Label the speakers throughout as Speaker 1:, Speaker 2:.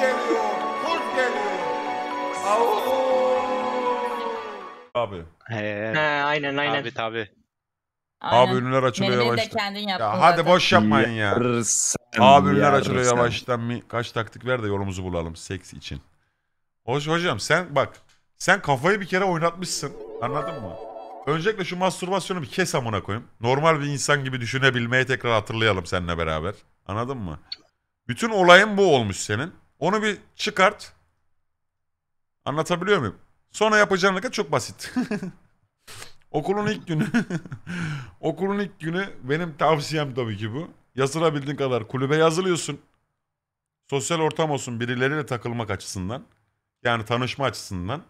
Speaker 1: geliyor, kurt geliyor.
Speaker 2: Abi. He, He aynen aynen. tabi tabi.
Speaker 1: Abi ürünler açılıyor yavaştan. Ya
Speaker 3: hadi boş yapmayın ya. Yarısın, Abi ünlüler açılıyor yavaştan.
Speaker 4: Mi- Kaç taktik ver de yolumuzu bulalım seks için. Hoş hocam sen bak. Sen kafayı bir kere oynatmışsın. Anladın mı? Öncelikle şu mastürbasyonu bir kes amına koyayım. Normal bir insan gibi düşünebilmeye tekrar hatırlayalım seninle beraber. Anladın mı? Bütün olayın bu olmuş senin. Onu bir çıkart. Anlatabiliyor muyum? Sonra yapacağın hareket çok basit. Okulun ilk günü. okulun ilk günü benim tavsiyem tabii ki bu. Yazılabildiğin kadar kulübe yazılıyorsun. Sosyal ortam olsun birileriyle takılmak açısından. Yani tanışma açısından.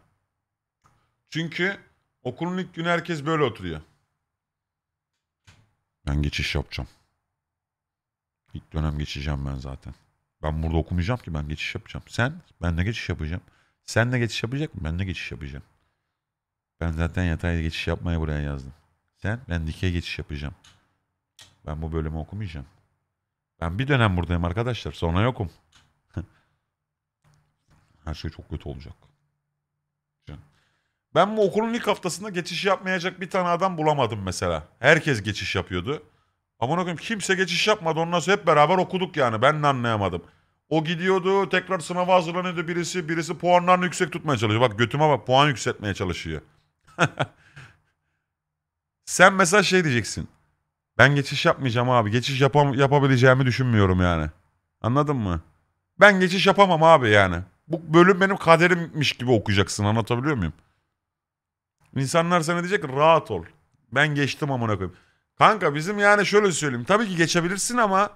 Speaker 4: Çünkü okulun ilk günü herkes böyle oturuyor. Ben geçiş yapacağım. İlk dönem geçeceğim ben zaten. Ben burada okumayacağım ki ben geçiş yapacağım. Sen ben ne geçiş yapacağım? Sen ne geçiş yapacak mı? Ben ne geçiş yapacağım? Ben zaten yatayda geçiş yapmaya buraya yazdım. Sen ben dikey geçiş yapacağım. Ben bu bölümü okumayacağım. Ben bir dönem buradayım arkadaşlar. Sonra yokum. Her şey çok kötü olacak. Ben bu okulun ilk haftasında geçiş yapmayacak bir tane adam bulamadım mesela. Herkes geçiş yapıyordu. Aman koyayım kimse geçiş yapmadı. Ondan sonra hep beraber okuduk yani. Ben de anlayamadım. O gidiyordu tekrar sınava hazırlanıyordu birisi. Birisi puanlarını yüksek tutmaya çalışıyor. Bak götüme bak puan yükseltmeye çalışıyor. Sen mesela şey diyeceksin. Ben geçiş yapmayacağım abi. Geçiş yapam yapabileceğimi düşünmüyorum yani. Anladın mı? Ben geçiş yapamam abi yani. Bu bölüm benim kaderimmiş gibi okuyacaksın anlatabiliyor muyum? İnsanlar sana diyecek rahat ol. Ben geçtim amına koyayım. Kanka bizim yani şöyle söyleyeyim. Tabii ki geçebilirsin ama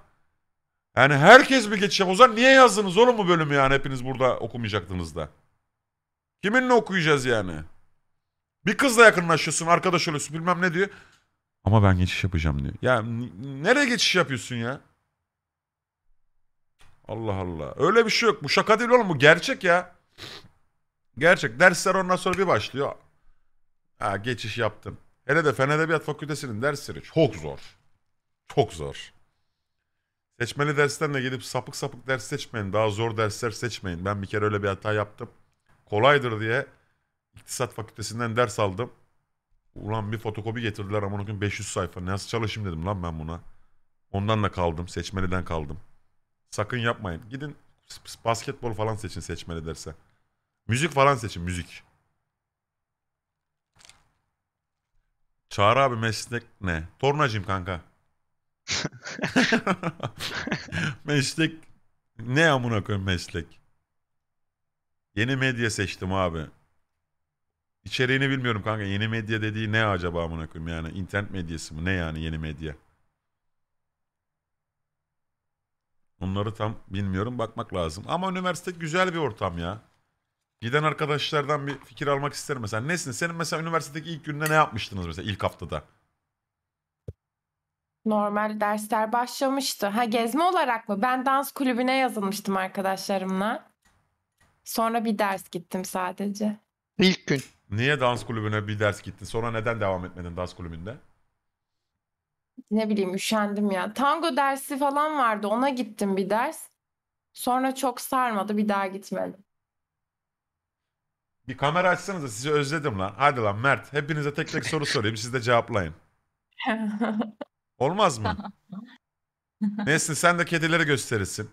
Speaker 4: yani herkes mi geçecek? O zaman niye yazdınız oğlum bu bölümü yani hepiniz burada okumayacaktınız da. Kiminle okuyacağız yani? Bir kızla yakınlaşıyorsun arkadaş oluyorsun bilmem ne diyor. Ama ben geçiş yapacağım diyor. Ya nereye geçiş yapıyorsun ya? Allah Allah. Öyle bir şey yok. Bu şaka değil oğlum bu gerçek ya. Gerçek. Dersler ondan sonra bir başlıyor. Ha geçiş yaptım. Hele de Fen Edebiyat Fakültesinin dersleri çok zor. Çok zor. Seçmeli dersten de gidip sapık sapık ders seçmeyin. Daha zor dersler seçmeyin. Ben bir kere öyle bir hata yaptım. Kolaydır diye İktisat Fakültesinden ders aldım. Ulan bir fotokopi getirdiler ama onun 500 sayfa. Nasıl çalışayım dedim lan ben buna. Ondan da kaldım. Seçmeliden kaldım. Sakın yapmayın. Gidin basketbol falan seçin seçmeli derse. Müzik falan seçin müzik. Çağrı abi meslek ne? Tornacıyım kanka. meslek ne amına koyayım meslek? Yeni medya seçtim abi. İçeriğini bilmiyorum kanka. Yeni medya dediği ne acaba amına koyayım yani? internet medyası mı? Ne yani yeni medya? Onları tam bilmiyorum. Bakmak lazım. Ama üniversite güzel bir ortam ya. Giden arkadaşlardan bir fikir almak isterim mesela. Nesin? Senin mesela üniversitedeki ilk günde ne yapmıştınız mesela ilk haftada?
Speaker 1: Normal dersler başlamıştı. Ha gezme olarak mı? Ben dans kulübüne yazılmıştım arkadaşlarımla. Sonra bir ders gittim sadece.
Speaker 4: İlk gün. Niye dans kulübüne bir ders gittin? Sonra neden devam etmedin dans kulübünde?
Speaker 1: Ne bileyim üşendim ya. Tango dersi falan vardı. Ona gittim bir ders. Sonra çok sarmadı. Bir daha gitmedim.
Speaker 4: Bir kamera açsanız da sizi özledim lan. Hadi lan Mert hepinize tek tek soru sorayım siz de cevaplayın. Olmaz mı?
Speaker 5: Nesin
Speaker 4: sen de kedilere gösterirsin.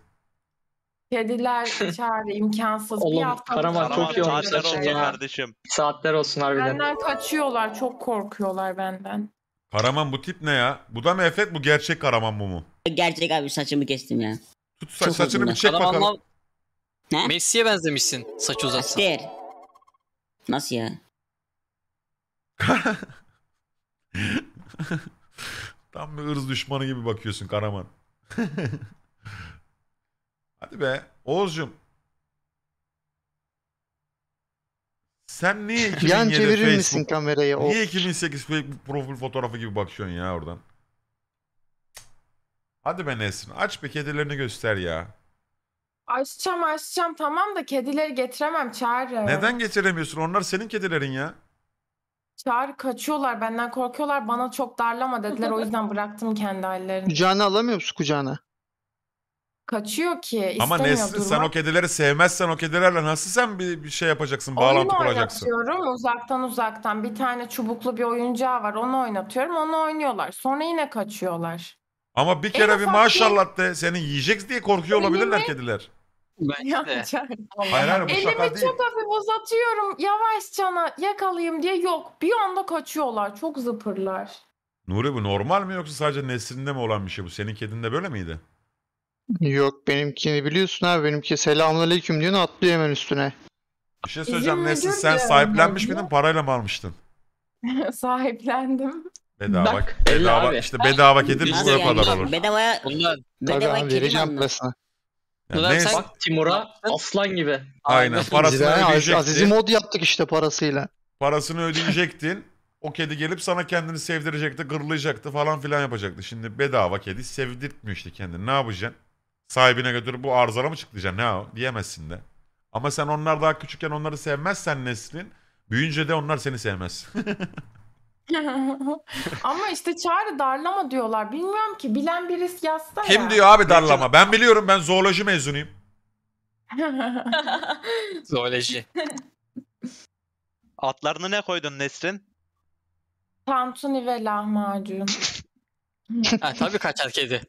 Speaker 1: Kediler içeride imkansız. Oğlum, bir hafta Karaman Karaman çok iyi Karaman olsun ya.
Speaker 2: kardeşim. Saatler olsun
Speaker 4: harbiden.
Speaker 1: Benden kaçıyorlar. Çok korkuyorlar benden.
Speaker 4: Karaman bu tip ne ya? Bu da mı efekt bu gerçek Karaman bu mu?
Speaker 1: Gerçek abi saçımı kestim ya. Tut sa- Çok saçını bir uzun. çek Adam bakalım.
Speaker 2: anlam... Messi'ye benzemişsin saç
Speaker 4: uzatsın.
Speaker 1: Siktir. Nasıl ya?
Speaker 4: Tam bir ırz düşmanı gibi bakıyorsun Karaman. Hadi be Oğuz'cum. Sen niye 2007 Yan çevirir Facebook, misin kamerayı? O... Niye 2008 Facebook profil fotoğrafı gibi bakıyorsun ya oradan? Hadi be Nesrin aç be kedilerini göster ya.
Speaker 1: Açacağım açacağım tamam da kedileri getiremem Çağrı. Neden
Speaker 4: getiremiyorsun? Onlar senin kedilerin ya.
Speaker 1: Çağır, kaçıyorlar benden korkuyorlar bana çok darlama dediler o yüzden bıraktım kendi hallerini.
Speaker 2: Kucağına alamıyor musun kucağına?
Speaker 1: Kaçıyor ki istemiyor Ama Nesrin durmak. sen o
Speaker 4: kedileri sevmezsen o kedilerle nasıl sen bir, bir şey yapacaksın, bağlantı Oyun kuracaksın?
Speaker 1: oynatıyorum uzaktan uzaktan bir tane çubuklu bir oyuncağı var onu oynatıyorum onu oynuyorlar sonra yine kaçıyorlar.
Speaker 4: Ama bir kere bir bir- maşallah de seni yiyecek diye korkuyor Benim olabilirler mi? kediler. Bence Ya de.
Speaker 1: yani. Elimi değil. çok hafif uzatıyorum yavaş cana yakalayayım diye yok. Bir anda kaçıyorlar. Çok zıpırlar.
Speaker 4: Nuri bu normal mi yoksa sadece neslinde mi olan bir şey bu? Senin kedinde böyle miydi?
Speaker 2: Yok benimkini biliyorsun abi. Benimki selamünaleyküm diyorsun atlıyor hemen üstüne. Bir şey söyleyeceğim
Speaker 4: Bizim sen sahiplenmiş miydin parayla
Speaker 2: mı almıştın?
Speaker 1: Sahiplendim.
Speaker 4: Bedava, Bak, bedava işte bedava kedi bu kadar olur.
Speaker 1: Bedavaya, Bunlar bedavaya kedi
Speaker 2: mi yani Ulan sen Timur'a aslan gibi. Aynen parasını ödeyecektin. Aziz'i mod yaptık işte parasıyla.
Speaker 4: Parasını ödeyecektin. O kedi gelip sana kendini sevdirecekti, gırlayacaktı falan filan yapacaktı. Şimdi bedava kedi sevdirtmiyor işte kendini. Ne yapacaksın? Sahibine götürüp bu arızala mı çıktıracaksın? Ne o? Diyemezsin de. Ama sen onlar daha küçükken onları sevmezsen neslin, büyünce de onlar seni sevmez.
Speaker 1: Ama işte çağrı darlama diyorlar. Bilmiyorum ki bilen birisi yazsa Kim ya. diyor abi
Speaker 4: darlama? Ben biliyorum ben zooloji mezunuyum. Zooloji.
Speaker 6: Atlarına ne koydun Nesrin?
Speaker 1: Tantuni ve lahmacun. ha, tabii kaçar
Speaker 6: kedi.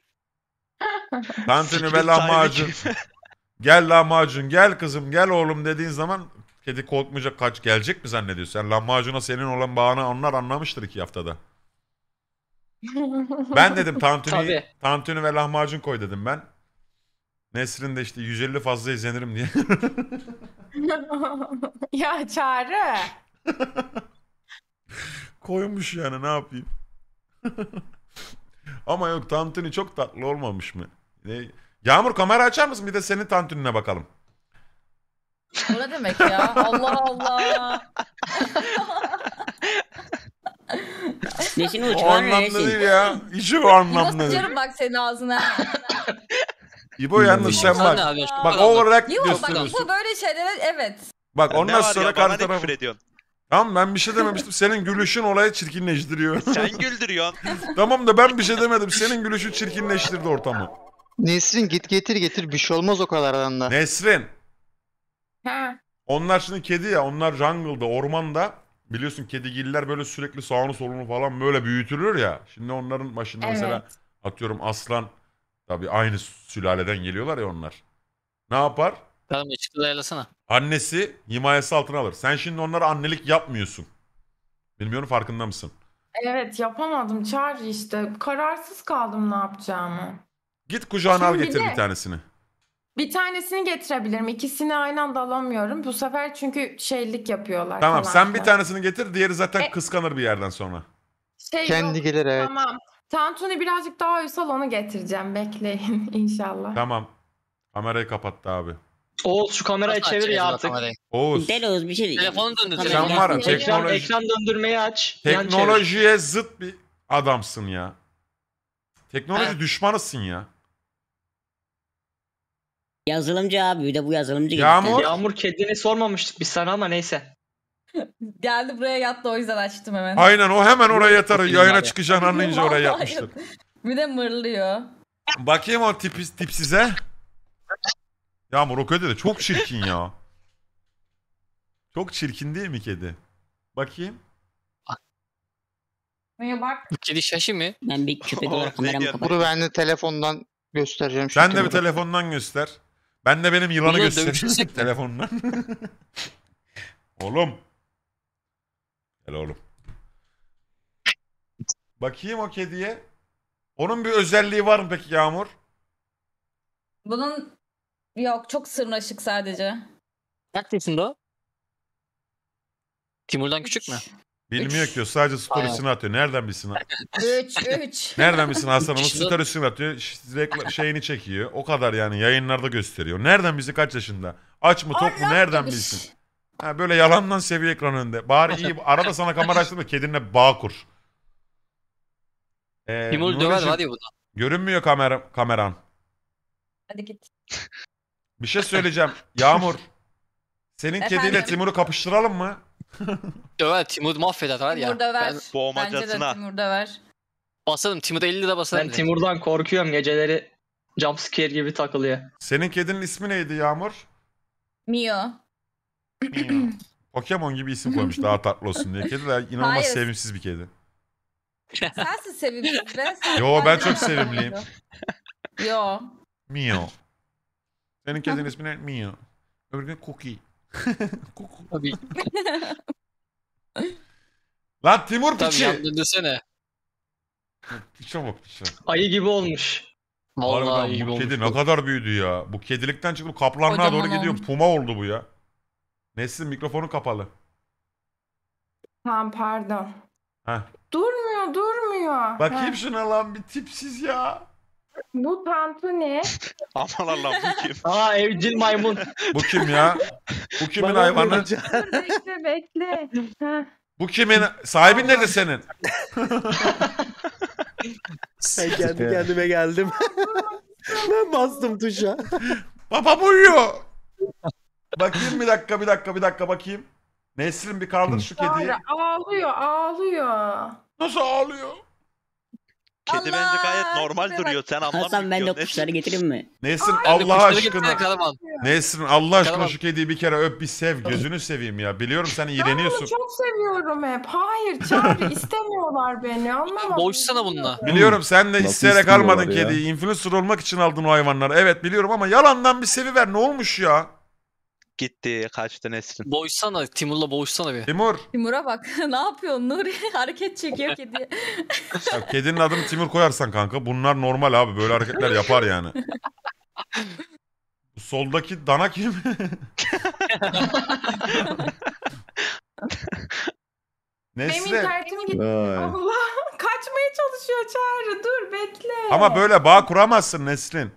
Speaker 6: Tantuni ve
Speaker 4: lahmacun. Gel lahmacun gel kızım gel oğlum dediğin zaman Kedi korkmayacak kaç gelecek mi zannediyorsun? Yani lahmacuna senin olan bağını onlar anlamıştır iki haftada.
Speaker 5: ben dedim tantuni,
Speaker 4: tantuni ve lahmacun koy dedim ben. Nesrin de işte 150 fazla izlenirim diye.
Speaker 1: ya çağrı.
Speaker 4: Koymuş yani ne yapayım. Ama yok tantuni çok tatlı olmamış mı? Yağmur kamera açar mısın? Bir de senin tantunine bakalım.
Speaker 5: O ne demek ya? Allah Allah.
Speaker 4: Neşin O uçman neşin. değil ya. Hiç o anlamda değil. Yastıcıyorum
Speaker 5: bak senin ağzına.
Speaker 4: İbo yalnız sen Sen bak. Bak o olarak Yok bak bu
Speaker 5: böyle şeylere evet.
Speaker 4: Bak ondan var sonra ya karşı tarafı. Tamam ben bir şey dememiştim. Senin gülüşün olayı çirkinleştiriyor. Sen güldürüyorsun. tamam da ben bir şey demedim. Senin gülüşün çirkinleştirdi ortamı. Nesrin git getir getir bir şey olmaz o kadardan da. Nesrin. Onlar şimdi kedi ya onlar jungle'da ormanda biliyorsun kedigiller böyle sürekli sağını solunu falan böyle büyütülür ya. Şimdi onların başında Evet. mesela atıyorum aslan tabii aynı sülaleden geliyorlar ya onlar. Ne yapar?
Speaker 2: Tamam ışıkları
Speaker 4: Annesi himayesi altına alır. Sen şimdi onlara annelik yapmıyorsun. Bilmiyorum farkında mısın?
Speaker 1: Evet yapamadım çağrı işte. Kararsız kaldım ne yapacağımı.
Speaker 4: Git kucağına al Şimdi getir bir tanesini.
Speaker 1: Bir tanesini getirebilirim. İkisini aynı anda alamıyorum. Bu sefer çünkü şeylik yapıyorlar. Tamam sen bir tanesini
Speaker 4: getir. Diğeri zaten E- kıskanır bir yerden sonra.
Speaker 1: Şey Kendi yok, gelir evet. Tamam. Tantuni birazcık daha uysal onu getireceğim. Bekleyin inşallah.
Speaker 4: Tamam. Kamerayı kapattı abi.
Speaker 2: Oğuz şu kamerayı çevir ya artık. Oğuz. Deli Oğuz bir şey değil. Telefonu döndür. Sen var Ekran, Teknoloji- ekran döndürmeyi aç. Teknolojiye
Speaker 4: zıt bir adamsın ya. Teknoloji düşmanısın ya.
Speaker 2: Yazılımcı abi bir de bu yazılımcı. Yağmur. Gerçekten. Yağmur kedini sormamıştık biz sana ama neyse.
Speaker 5: Geldi buraya yattı o yüzden açtım hemen. Aynen o hemen oraya yatar.
Speaker 4: Yayına çıkacağını anlayınca oraya yatmıştır.
Speaker 5: bir de mırlıyor.
Speaker 4: Bakayım o tip, tip size. Yağmur o kedi de çok çirkin ya. Çok çirkin değil mi kedi?
Speaker 2: Bakayım. bak? Kedi şaşı mı? Ben bir köpek olarak kameramı kapatayım. Bunu ben de telefondan göstereceğim. Ben de bir telefondan göster. Ben de benim yılanı Bununla göstereyim telefonla.
Speaker 4: oğlum. Gel oğlum. Bakayım o kediye. Onun bir özelliği var mı peki Yağmur?
Speaker 5: Bunun yok çok sırnaşık sadece. Kaç yaşında o?
Speaker 2: Timur'dan küçük mü?
Speaker 4: Bilmiyor ki o sadece storiesini atıyor. Nereden bilsin?
Speaker 7: 3 3. Nereden bilsin Hasan'ımız Üç. storiesini
Speaker 4: atıyor. ş- şeyini çekiyor. O kadar yani yayınlarda gösteriyor. Nereden bilsin kaç yaşında? Aç mı tok mu nereden bilsin? Şey. Ha, böyle yalandan seviyor ekran önünde. Bari iyi. Arada sana kamera açtım da kedinle bağ kur. Ee, Timur döver Nuri'cim, var Görünmüyor kamera, kameran. Hadi git. Bir şey söyleyeceğim. Yağmur. Senin kediyle Timur'u kapıştıralım
Speaker 5: mı?
Speaker 2: Döver Timur mahveder var
Speaker 4: ya. Timur döver. Ben... Bence de
Speaker 5: Timur döver.
Speaker 2: Basarım Timur 50 de basarım. Ben Timur'dan korkuyorum geceleri jumpscare gibi takılıyor.
Speaker 4: Senin kedinin ismi neydi Yağmur?
Speaker 5: Mio.
Speaker 4: Pokemon gibi isim koymuş daha tatlı olsun diye. kediler. de inanılmaz Hayır. sevimsiz bir kedi.
Speaker 5: Sensin sevimsiz be. sen- Yo, ben çok sevimliyim. Yo.
Speaker 4: Mio. Senin kedinin ismi ne? Mio. Öbür gün Cookie. Tabii. Lan Timur Tabii piçi. yandın desene. Piçe bak piçe.
Speaker 2: Ayı gibi olmuş.
Speaker 4: Vallahi Harbiden bu olmuş. kedi ne kadar büyüdü ya. Bu kedilikten çıkıp kaplanlığa doğru gidiyor. olmuş. Puma oldu bu ya. Nesin mikrofonu kapalı.
Speaker 1: Tamam pardon. Heh. Durmuyor durmuyor. Bakayım şuna lan bir tipsiz ya. Bu pantuni.
Speaker 6: Aman Allah bu kim? Aa evcil maymun. Bu kim ya? Bu kimin hayvanı? Dur
Speaker 5: bekle
Speaker 6: bekle.
Speaker 4: Bu kimin? Sahibin nerede senin? kendi kendime geldim.
Speaker 6: ben bastım tuşa.
Speaker 4: Baba uyuyor. Bakayım bir dakika bir dakika bir dakika bakayım. Nesrin bir kaldır şu kediyi.
Speaker 1: ağlıyor ağlıyor. Nasıl ağlıyor?
Speaker 4: Kedi Allah!
Speaker 3: bence gayet normal duruyor. Sen anlamıyorsun. Hasan ben de kuşları getireyim
Speaker 1: mi?
Speaker 4: Nesrin Allah aşkına. Kalaman. Nesrin Allah aşkına şu kediyi bir kere öp bir sev. Gözünü seveyim ya. Biliyorum sen iğreniyorsun. çok
Speaker 1: seviyorum hep. Hayır Çağrı istemiyorlar beni. Anlamadım. Boğuşsana
Speaker 2: bununla. Biliyorum sen de isteyerek almadın kediyi.
Speaker 4: Influencer olmak için aldın o hayvanları. Evet biliyorum ama yalandan bir sevi ver Ne olmuş ya?
Speaker 2: gitti. Kaçtı Nesrin. Boğuşsana. Timur'la boğuşsana bir. Timur.
Speaker 5: Timur'a bak. ne yapıyorsun Nuri? Hareket çekiyor kedi.
Speaker 4: Ya kedinin adını Timur koyarsan kanka bunlar normal abi. Böyle hareketler yapar yani. Soldaki dana kim? Nesli. Allah
Speaker 1: kaçmaya çalışıyor çağırı Dur bekle. Ama böyle bağ
Speaker 4: kuramazsın Nesrin.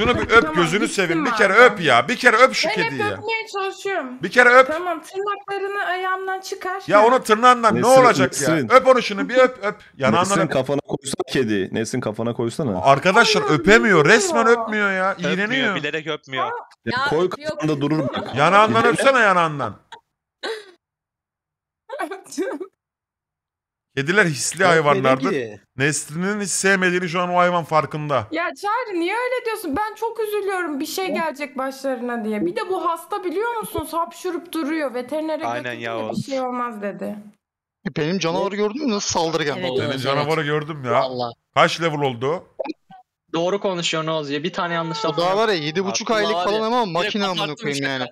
Speaker 3: Şunu bir öp Tamam, gözünü bittim seveyim. Bir kere öp ya. Bir kere öp şu Ben kediyi ya.
Speaker 1: öpmeye çalışıyorum. Bir kere öp. Tamam tırnaklarını ayağımdan çıkar. Ya onu tırnağından
Speaker 3: ne Nesrin, olacak ya? Öp
Speaker 4: onu şunu bir öp öp. Yanağından Nesin öp.
Speaker 3: kafana koysana kedi. Nesin kafana koysana. Arkadaşlar Hayır,
Speaker 6: öpemiyor. Resmen öpmüyor ya. İğreniyor. Öpmüyor, bilerek öpmüyor. Ya,
Speaker 4: koy kafanda durur bak. Yanağından öpsene yanağından. Kediler hisli hayvanlardır. ki. Neslinin hiç sevmediğini şu an o hayvan farkında.
Speaker 1: Ya Çağrı niye öyle diyorsun? Ben çok üzülüyorum bir şey gelecek başlarına diye. Bir de bu hasta biliyor musunuz? Hapşurup duruyor. Veterinere Aynen götürdüm de ya, bir şey olmaz dedi.
Speaker 2: E, benim canavarı gördün mü nasıl
Speaker 4: saldırgan
Speaker 6: Evet. oldu? Senin canavarı gördüm ya. Vallahi.
Speaker 2: Kaç level oldu? Doğru konuşuyor Oğuz ya. Bir tane yanlış laf. Daha var ya 7,5 Abi, aylık falan ama makine amına koyayım yani.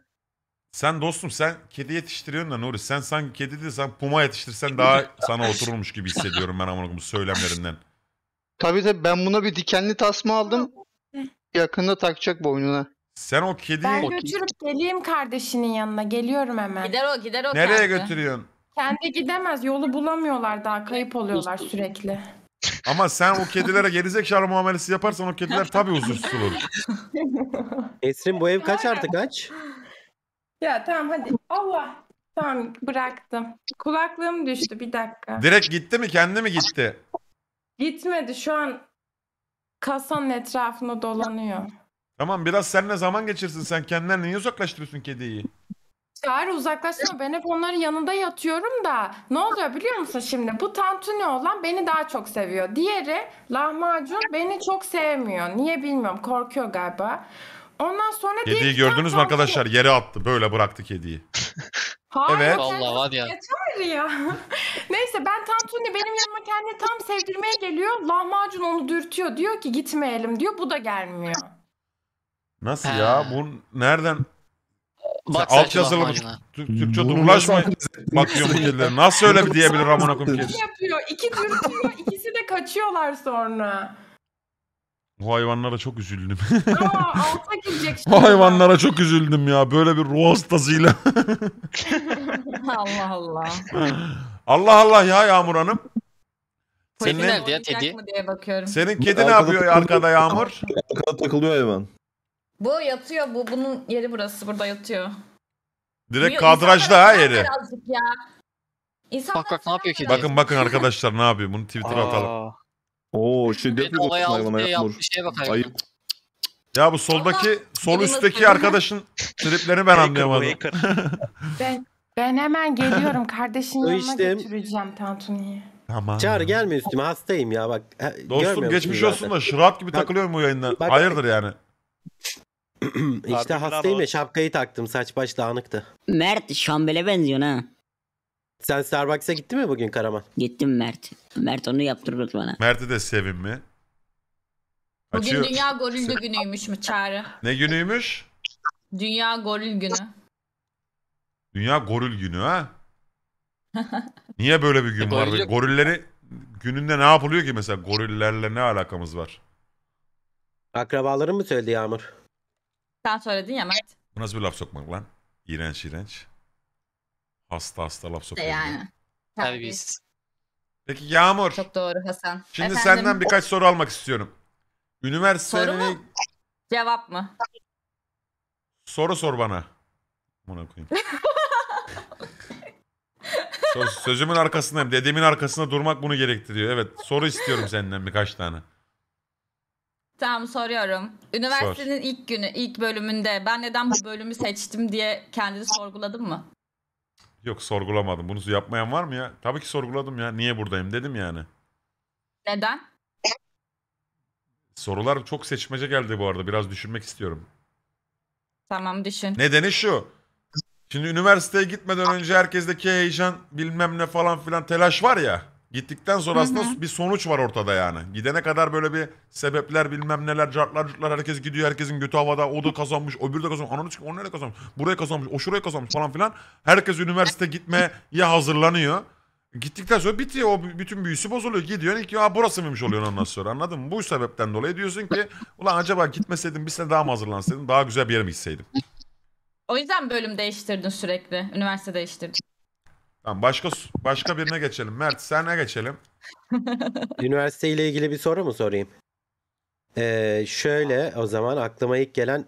Speaker 4: Sen dostum sen kedi yetiştiriyorsun da Nuri. Sen sanki kedi değil sen puma yetiştirsen daha sana oturulmuş gibi hissediyorum ben amına bu söylemlerinden.
Speaker 2: Tabii tabii ben buna bir dikenli tasma aldım. Yakında takacak boynuna. Sen o kediyi Ben götürüp
Speaker 1: geleyim kardeşinin yanına. Geliyorum hemen. Gider o gider o nereye kendi. götürüyorsun? Kendi gidemez. Yolu bulamıyorlar daha. Kayıp oluyorlar sürekli.
Speaker 4: Ama sen o kedilere gerizekalı muamelesi yaparsan
Speaker 6: o kediler tabii huzursuz olur. Esrin bu ev kaç artık kaç?
Speaker 1: Ya tamam hadi. Allah. Tamam bıraktım. Kulaklığım düştü bir dakika.
Speaker 4: Direkt gitti mi kendi mi gitti?
Speaker 1: Gitmedi şu an kasanın etrafında dolanıyor.
Speaker 4: Tamam biraz seninle zaman geçirsin sen kendinden niye uzaklaştırıyorsun kediyi?
Speaker 1: Çağrı uzaklaşma ben hep onların yanında yatıyorum da ne oluyor biliyor musun şimdi bu tantuni olan beni daha çok seviyor. Diğeri lahmacun beni çok sevmiyor. Niye bilmiyorum korkuyor galiba. Ondan sonra Kediyi diye gördünüz mü arkadaşlar? Yere
Speaker 4: attı. Böyle bıraktı kediyi.
Speaker 1: Hayır, Evet. Allah var ya. Yeter ya. Neyse ben Tantuni benim yanıma kendini tam sevdirmeye geliyor. Lahmacun onu dürtüyor. Diyor ki gitmeyelim diyor. Bu da gelmiyor.
Speaker 4: Nasıl ya? He. Bu nereden? Bak sen Alt şu Türk- Türkçe Bunu bakıyor bu kediler. Nasıl öyle bir diyebilir amına koyayım kedi?
Speaker 1: yapıyor. İki dürtüyor. İkisi de kaçıyorlar sonra.
Speaker 4: Bu hayvanlara çok üzüldüm. Aa,
Speaker 1: alta girecek şimdi. Bu
Speaker 4: hayvanlara çok üzüldüm ya. Böyle bir ruh hastasıyla.
Speaker 5: Allah Allah.
Speaker 4: Allah Allah ya Yağmur Hanım.
Speaker 5: Senin, ne Senin, nerede Teddy? diye bakıyorum. senin
Speaker 2: kedi ne yapıyor takılıyor. arkada
Speaker 3: Yağmur? Arkada takılıyor hayvan.
Speaker 5: Bu yatıyor. Bu bunun yeri burası. Burada yatıyor.
Speaker 3: Direkt kadrajda ha yeri.
Speaker 5: Birazcık ya. İnsanlar Bak bak ne yapıyor kedi? Bakın bakın arkadaşlar
Speaker 4: ne yapıyor. Bunu Twitter'a atalım. Aa, Oo şimdi evet, olay altında yaptığı şeye bakar. Ayıp. Ya bu soldaki, sol üstteki arkadaşın triplerini ben anlayamadım.
Speaker 1: ben, ben hemen geliyorum. Kardeşin yanına işte... götüreceğim Tantuni'yi.
Speaker 6: Tamam. Çağrı gelme üstüme hastayım ya bak. Dostum geçmiş olsun da şırat gibi bak, takılıyorum bu yayından. Bak, Hayırdır yani? İşte hastayım ya şapkayı taktım saç baş dağınıktı. Mert şambele benziyor ha. Sen Starbucks'a gittin mi bugün Karaman? Gittim Mert. Mert onu yaptırdı bana.
Speaker 4: Mert'i de sevin mi?
Speaker 5: Bugün Dünya Goril Günü'ymüş mü Çağrı?
Speaker 4: Ne günüymüş?
Speaker 5: Dünya Goril Günü.
Speaker 4: Dünya Goril Günü ha? Niye böyle bir gün e, var? Gorilleri gününde ne yapılıyor ki mesela? Gorillerle ne alakamız var? Akrabaların mı söyledi Yağmur?
Speaker 5: Sen söyledin ya Mert.
Speaker 4: Bu nasıl bir laf sokmak lan? İğrenç iğrenç. Hasta hasta laf sokuyor.
Speaker 5: yani.
Speaker 2: Terbiyesiz.
Speaker 4: Peki Yağmur.
Speaker 5: Çok doğru Hasan. Şimdi Efendim, senden birkaç
Speaker 4: soru almak istiyorum. Soru mu?
Speaker 5: Cevap mı?
Speaker 4: soru sor bana. Buna koyayım. Sor- sözümün arkasındayım. Dedemin arkasında durmak bunu gerektiriyor. Evet soru istiyorum senden birkaç tane.
Speaker 5: Tamam soruyorum. Üniversitenin ilk günü, ilk bölümünde ben neden bu bölümü seçtim diye kendini sorguladın mı?
Speaker 4: Yok sorgulamadım. Bunu yapmayan var mı ya? Tabii ki sorguladım ya. Niye buradayım dedim yani. Neden? Sorular çok seçmece geldi bu arada. Biraz düşünmek istiyorum.
Speaker 5: Tamam düşün.
Speaker 4: Nedeni şu. Şimdi üniversiteye gitmeden önce herkesteki heyecan bilmem ne falan filan telaş var ya. Gittikten sonra aslında Hı-hı. bir sonuç var ortada yani. Gidene kadar böyle bir sebepler bilmem neler cartlar cartlar herkes gidiyor herkesin götü havada o da kazanmış öbürü de kazanmış ananı çıkıyor o nereye kazanmış buraya kazanmış o şuraya kazanmış falan filan. Herkes üniversite gitmeye hazırlanıyor. Gittikten sonra bitiyor o bütün büyüsü bozuluyor gidiyorsun ki ya burası mıymış oluyor ondan sonra anladın mı? Bu sebepten dolayı diyorsun ki ulan acaba gitmeseydim bir sene daha mı hazırlansaydım daha güzel bir yere mi gitseydim?
Speaker 5: O yüzden bölüm değiştirdin sürekli üniversite değiştirdin.
Speaker 4: Tamam başka başka birine geçelim. Mert
Speaker 6: sene geçelim. Üniversite ile ilgili bir soru mu sorayım? Ee, şöyle o zaman aklıma ilk gelen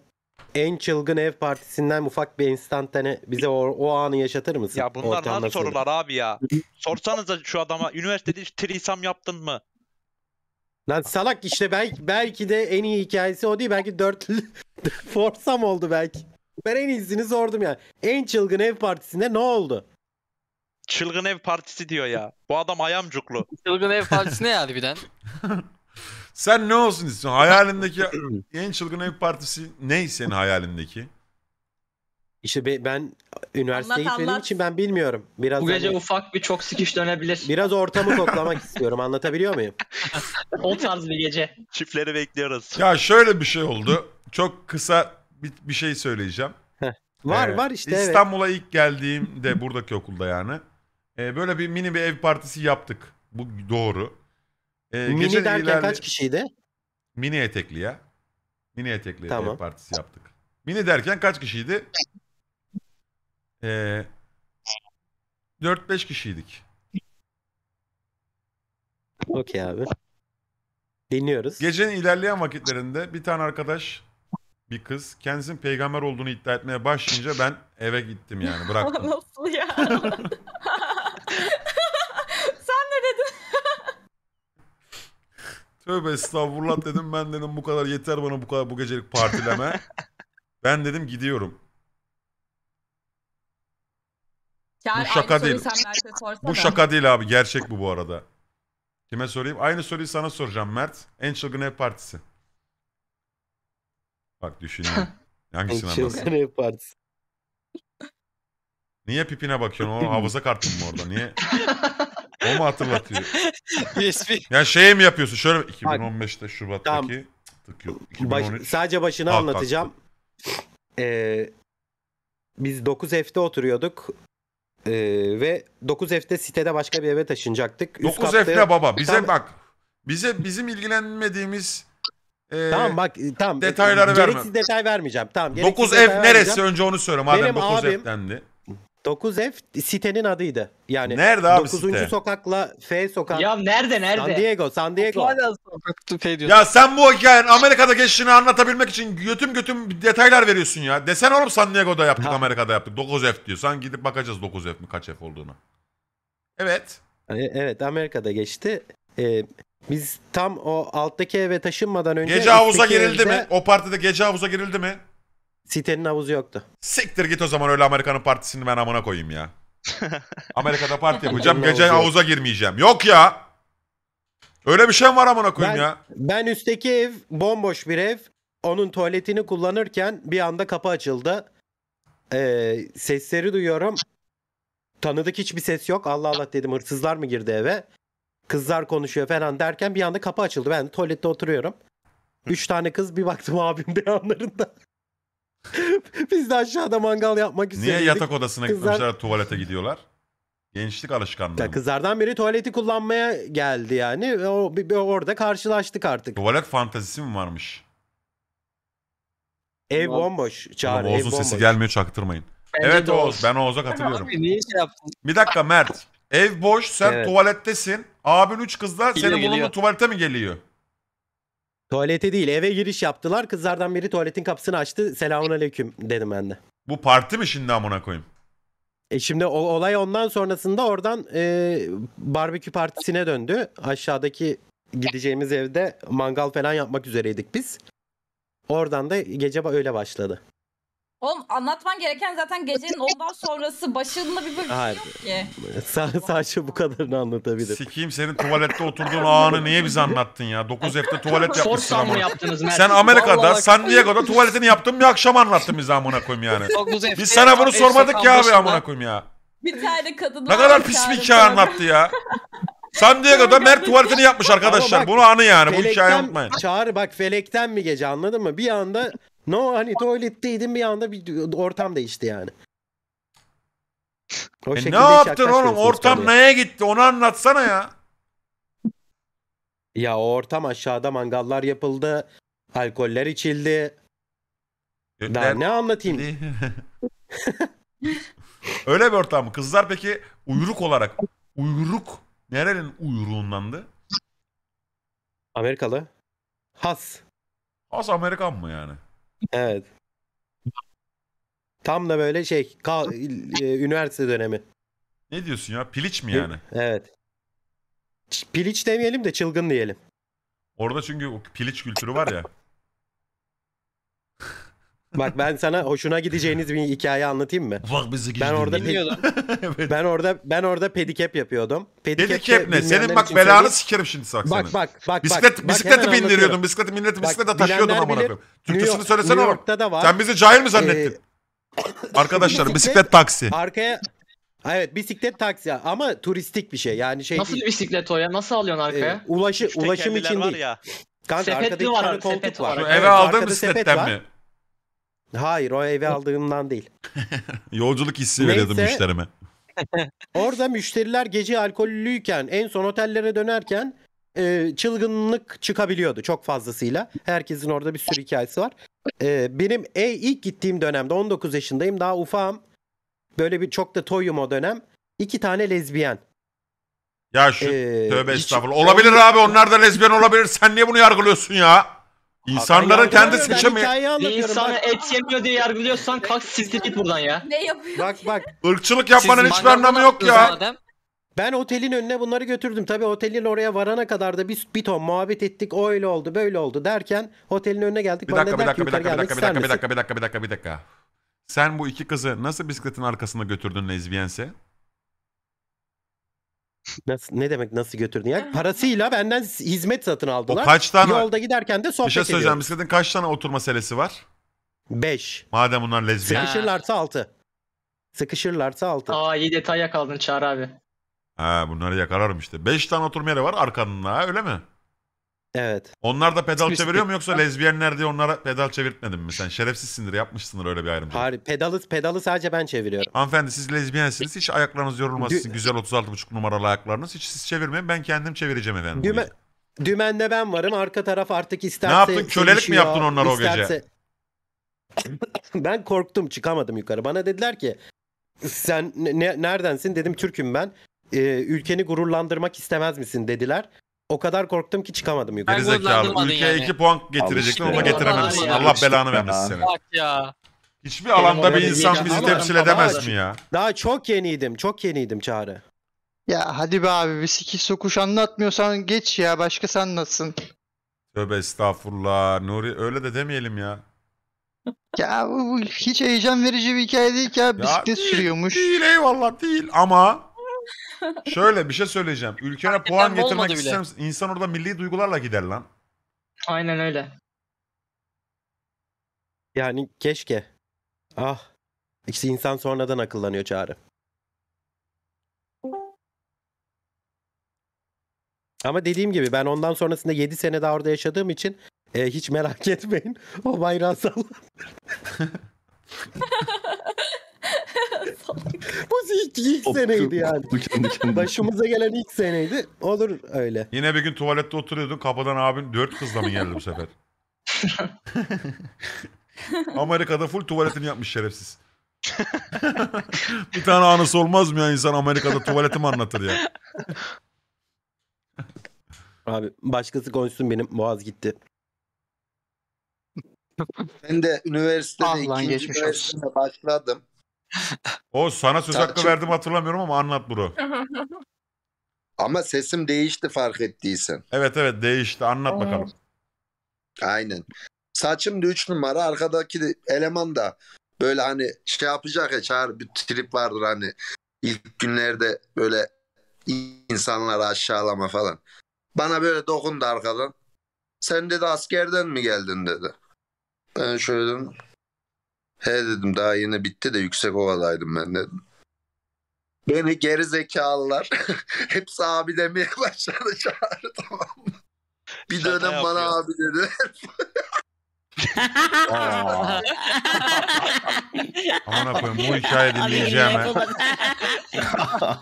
Speaker 6: en çılgın ev partisinden ufak bir instantane bize o, o anı yaşatır mısın? Ya bunlar Ortam nasıl sorular abi ya? Sorsanıza şu adama üniversitede hiç trisam yaptın mı? Lan salak işte belki, belki de en iyi hikayesi o değil. Belki dört forsam oldu belki. Ben en iyisini sordum yani. En çılgın ev partisinde ne oldu? Çılgın ev partisi diyor ya. Bu adam ayamcuklu. Çılgın ev partisi ne ya harbiden? Sen ne olsun istiyorsun?
Speaker 4: Hayalindeki
Speaker 6: en çılgın ev partisi ne senin hayalindeki? İşte ben üniversiteye Anlat, gitmediğim için ben bilmiyorum. Biraz Bu hani gece hani- ufak bir çok sikiş dönebilir. biraz ortamı toplamak istiyorum. Anlatabiliyor muyum? O tarz bir gece. Çiftleri bekliyoruz.
Speaker 4: Ya şöyle bir şey oldu. Çok kısa bir, bir şey söyleyeceğim. Var Ee, var işte evet. İstanbul'a ilk geldiğimde buradaki okulda yani. E, böyle bir mini bir ev partisi yaptık. Bu doğru. E, mini gece derken ilerle... kaç kişiydi? Mini etekli ya. Mini etekli tamam. ev partisi yaptık. Mini derken kaç kişiydi? E, ee, 4-5 kişiydik. Okey abi. Dinliyoruz. Gecenin ilerleyen vakitlerinde bir tane arkadaş bir kız kendisinin peygamber olduğunu iddia etmeye başlayınca ben eve gittim yani bıraktım.
Speaker 5: Nasıl ya?
Speaker 4: Sen ne dedin? Tövbe estağfurullah dedim ben dedim bu kadar yeter bana bu kadar bu gecelik partileme. ben dedim gidiyorum.
Speaker 2: Yani bu şaka değil. Bu şaka değil
Speaker 4: abi gerçek bu bu arada. Kime sorayım? Aynı soruyu sana soracağım Mert. En çılgın ev partisi. Bak düşünüyorum. Hangisini anlarsın? Çılgın
Speaker 6: ev partisi.
Speaker 4: Niye pipine bakıyorsun? O hafıza kartın mı orada? Niye? o mu hatırlatıyor? USB. Yani şey mi yapıyorsun? Şöyle 2015'te Şubat'taki tamam. tık yok.
Speaker 6: 2013. Baş, sadece başını kalk, anlatacağım. Ee, biz 9F'de oturuyorduk. Ee, ve 9F'de sitede başka bir eve taşınacaktık. 9F'de katta... baba bize tam... bak.
Speaker 4: Bize bizim ilgilenmediğimiz e, tamam bak tamam detayları verme. Gereksiz
Speaker 6: detay vermeyeceğim. Tamam. 9F neresi önce onu söyle madem 9F abim, dendi. 9F sitenin adıydı. Yani Nerede abi 9. site? sokakla F sokak. Ya nerede nerede? San Diego, San Diego. Ya sen bu hikayenin
Speaker 4: Amerika'da geçişini anlatabilmek için götüm götüm detaylar veriyorsun ya. Desen oğlum San Diego'da yaptık, ha. Amerika'da yaptık. 9F diyor. Sen gidip bakacağız 9F mi kaç F olduğunu. Evet.
Speaker 6: E, evet, Amerika'da geçti. Ee, biz tam o alttaki eve taşınmadan önce... Gece havuza girildi evde... mi?
Speaker 4: O partide gece havuza girildi mi?
Speaker 6: Sitenin havuzu yoktu.
Speaker 4: Siktir git o zaman öyle Amerikan'ın partisini ben amına koyayım ya. Amerika'da parti yapacağım. gece havuza girmeyeceğim.
Speaker 6: Yok ya. Öyle bir şey mi var amına koyayım ben, ya? Ben üstteki ev bomboş bir ev. Onun tuvaletini kullanırken bir anda kapı açıldı. Ee, sesleri duyuyorum. Tanıdık hiçbir ses yok. Allah Allah dedim hırsızlar mı girdi eve? Kızlar konuşuyor falan derken bir anda kapı açıldı. Ben tuvalette oturuyorum. Üç tane kız bir baktım abim de yanlarında. Biz de aşağıda mangal yapmak istedik. Niye yatak odasına Kızlar... tuvalete gidiyorlar? Gençlik alışkanlığı. Ya kızlardan beri tuvaleti kullanmaya geldi yani. O, bir, bir orada karşılaştık artık. Tuvalet fantazisi mi varmış? Ev Ulan. bomboş. Çağrı, Oğuz'un ev bomboş. sesi
Speaker 4: gelmiyor çaktırmayın.
Speaker 7: Bence evet Oğuz. Oğuz. Ben Oğuz'a katılıyorum. Abi, niye
Speaker 4: şey yaptın? Bir dakika Mert. Ev boş sen evet. tuvalettesin.
Speaker 6: Abin üç kızla senin bununla tuvalete mi geliyor? Tuvalete değil eve giriş yaptılar. Kızlardan biri tuvaletin kapısını açtı. Selamun aleyküm dedim ben de. Bu parti mi şimdi amına koyayım? E şimdi o, olay ondan sonrasında oradan e, barbekü partisine döndü. Aşağıdaki gideceğimiz evde mangal falan yapmak üzereydik biz. Oradan da gece öyle başladı.
Speaker 5: Oğlum anlatman gereken zaten gecenin ondan sonrası başında bir bölüm Hayır. yok ki.
Speaker 6: Sa sadece bu kadarını anlatabilirim.
Speaker 4: Sikeyim senin tuvalette oturduğun anı niye bize anlattın ya? 9 evde tuvalet yapmışsın Korsan mı Sen Amerika'da, Vallahi- San Diego'da tuvaletini yaptın bir akşam anlattın bize amına koyayım yani. Biz sana bunu sormadık ya abi başında. amına koyayım ya.
Speaker 6: Bir tane kadın Ne kadar pis bir tane hikaye anlattı ya. San Diego'da Mert tuvaletini yapmış arkadaşlar. bak, Bunu anı yani. Bu hikayeyi Felekten, unutmayın. çağır bak felekten mi gece anladın mı? Bir anda No hani tuvaletteydim bir anda bir ortam değişti yani. O e ne yaptın oğlum? Ortam neye
Speaker 4: gitti? Onu anlatsana ya.
Speaker 6: Ya o ortam aşağıda mangallar yapıldı. Alkoller içildi. E, Daha ne anlatayım?
Speaker 4: Öyle bir ortam mı? Kızlar peki uyruk olarak uyruk nerenin uyruğundandı? Amerikalı. Has.
Speaker 6: Has Amerikan mı yani? Evet. Tam da böyle şey ka, e, üniversite dönemi.
Speaker 4: Ne diyorsun ya? Piliç mi yani?
Speaker 6: Evet. Ç- Piliç demeyelim de çılgın diyelim. Orada çünkü o piliç kültürü var ya. Bak ben sana hoşuna gideceğiniz bir hikaye anlatayım mı? Bak bizi Ben orada pe- evet. ben orada ben orada pedikep yapıyordum. Pedikep, ne? Senin bak belanı söyleyeyim. sikerim şimdi saksanı. Bak bak bak. Bisiklet bak, bisikleti bak, bindiriyordum. Bisikleti milleti bisiklete
Speaker 4: taşıyordum amına koyayım. Türkçesini söylesene oğlum. Sen bizi cahil mi ee, zannettin? Ee, Arkadaşlar
Speaker 6: bisiklet, taksi. Arkaya Evet bisiklet taksi ama turistik bir şey. Yani şey Nasıl bir
Speaker 2: bisiklet o ya? Nasıl alıyorsun ee, arkaya? E, ulaşı, ulaşım için değil.
Speaker 6: Kanka sepetli arkada var, tane koltuk var. var. Eve aldığım bisikletten mi? Hayır o evi aldığımdan değil.
Speaker 4: Yolculuk hissi Neyse. veriyordum müşterime.
Speaker 6: Orada müşteriler gece alkollüyken en son otellere dönerken e, çılgınlık çıkabiliyordu çok fazlasıyla. Herkesin orada bir sürü hikayesi var. E, benim e, ilk gittiğim dönemde 19 yaşındayım daha ufağım. Böyle bir çok da toyum o dönem. İki tane lezbiyen. Ya şu
Speaker 4: ee, tövbe hiç, estağfurullah. Olabilir abi onlar da lezbiyen olabilir. Sen niye bunu yargılıyorsun ya?
Speaker 2: İnsanlara kendi Ben seçemeyen... İnsanı et yemiyor diye yargılıyorsan kalk siktir git buradan ya. Ne
Speaker 6: yapıyor? bak bak Irkçılık yapmanın Siz hiçbir anlamı yok ya. yapıyorsunuz ben otelin önüne bunları götürdüm. Tabii otelin oraya varana kadar da biz bir ton muhabbet ettik. O öyle oldu böyle oldu derken otelin önüne geldik. Bir dakika bir dakika bir dakika bir dakika bir dakika
Speaker 4: bir dakika bir dakika bir dakika bir dakika. Sen bu iki kızı nasıl
Speaker 6: bisikletin arkasında götürdün lezbiyense? Nasıl, ne demek nasıl götürdün ya? Parasıyla benden hizmet satın aldılar. O kaç tane? Yolda giderken de sohbet Bir şey söyleyeceğim. ediyorum.
Speaker 4: Bisikletin kaç tane oturma selesi var? Beş. Madem bunlar lezbiyen.
Speaker 6: Sıkışırlarsa altı. Sıkışırlarsa altı. Aa iyi detay yakaladın Çağrı abi.
Speaker 4: Ha bunları yakararım işte. Beş tane oturma yeri var arkanda öyle mi? Evet. Onlar da pedal Hiçbir çeviriyor mu yoksa lezbiyenler diye onlara pedal çevirtmedin mi sen? Şerefsizsindir yapmışsındır öyle bir ayrımcılık. Hayır pedalı, pedalı sadece ben çeviriyorum. Hanımefendi siz lezbiyensiniz hiç ayaklarınız yorulmaz sizin güzel 36,5 numaralı ayaklarınız. Hiç siz çevirmeyin
Speaker 6: ben kendim çevireceğim efendim. Düme, dümende ben varım arka taraf artık isterse Ne yaptın kölelik mi yaptın onlar o gece? ben korktum çıkamadım yukarı. Bana dediler ki sen ne, neredensin dedim Türk'üm ben. Ee, ülkeni gururlandırmak istemez misin dediler. O kadar korktum ki çıkamadım yukarı. Geri zekalı. Ülkeye yani. 2 puan getirecektim ama getirememişsin. Ya. Allah belanı vermesin seni. Bak
Speaker 2: ya. Hiçbir
Speaker 4: alanda bir insan bizi temsil
Speaker 6: edemez mi ya? Daha çok yeniydim. Çok yeniydim Çağrı.
Speaker 2: Ya hadi be abi bir sikiş sokuş anlatmıyorsan geç ya. Başka sen nasılsın?
Speaker 4: Tövbe estağfurullah. Nuri öyle de demeyelim ya.
Speaker 2: ya bu, bu hiç heyecan verici bir hikaye değil ki ya. Bisiklet ya, değil,
Speaker 4: sürüyormuş. Değil eyvallah değil ama Şöyle bir şey söyleyeceğim. Ülkene
Speaker 6: Aynen, puan getirmek bile. ister İnsan orada milli duygularla gider lan. Aynen öyle. Yani keşke. Ah. İşte insan sonradan akıllanıyor çağrı. Ama dediğim gibi ben ondan sonrasında 7 sene daha orada yaşadığım için e, hiç merak etmeyin. O bayrağı sallanır. Bu ilk, ilk seneydi yani. Başımıza gelen ilk seneydi. Olur öyle.
Speaker 4: Yine bir gün tuvalette oturuyordun kapıdan abin dört kızla mı geldi bu sefer? Amerika'da full tuvaletini yapmış şerefsiz. bir tane anısı olmaz mı ya insan Amerika'da tuvaleti mi anlatır ya?
Speaker 6: Abi başkası konuşsun benim boğaz gitti.
Speaker 7: Ben de üniversitede Ah ikinci geçmiş olsun. üniversitede başladım. O sana söz hakkı verdim hatırlamıyorum ama anlat bro. Ama sesim değişti fark ettiysen.
Speaker 4: Evet evet değişti anlat Evet. bakalım.
Speaker 7: Aynen. Saçım da 3 numara arkadaki eleman da böyle hani şey yapacak ya çağır bir trip vardır hani ilk günlerde böyle insanları aşağılama falan. Bana böyle dokundu arkadan. Sen dedi askerden mi geldin dedi. Ben şöyle dedim. He dedim daha yeni bitti de yüksek ovalaydım ben dedim. Beni geri zekalılar hepsi abi demeye başladı çağrı tamam Bir Şaka dönem yapıyor. bana abi dedi.
Speaker 3: Aa.
Speaker 7: Aman yapayım bu hikaye
Speaker 6: dinleyeceğim.
Speaker 4: ha.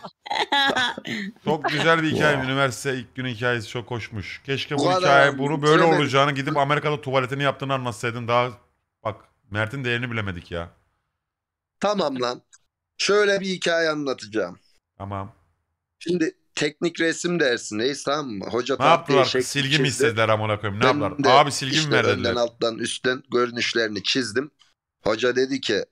Speaker 4: Çok güzel bir hikaye. Üniversite ilk gün hikayesi çok hoşmuş. Keşke bu Bu hikaye bunu böyle olacağını gidip Amerika'da tuvaletini yaptığını anlatsaydın daha bak Mert'in değerini bilemedik ya.
Speaker 7: Tamam lan. Şöyle bir hikaye anlatacağım. Tamam. Şimdi teknik resim dersindeyiz tamam mı? Hoca ne yaptılar? Şekli silgi mi istediler
Speaker 4: amına koyayım? Ne yaptılar? Abi silgi işte mi verdiler? Önden
Speaker 7: alttan üstten görünüşlerini çizdim. Hoca dedi ki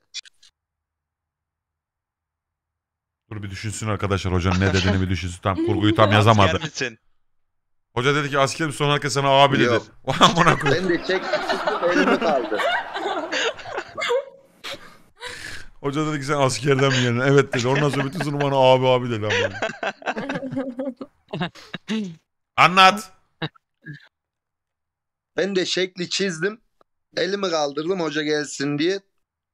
Speaker 4: Dur bir düşünsün arkadaşlar hocanın ne dediğini bir düşünsün. Tam kurguyu tam yazamadı. Hoca dedi ki askerim son herkes sana abi dedi. Amına koyayım. Ben de çek
Speaker 7: elimi kaldı.
Speaker 4: Hoca dedi ki sen askerden mi geldin? Evet dedi. Ondan sonra bütün sınıf bana abi abi dedi. Abi.
Speaker 7: Anlat. Ben de şekli çizdim. Elimi kaldırdım hoca gelsin diye.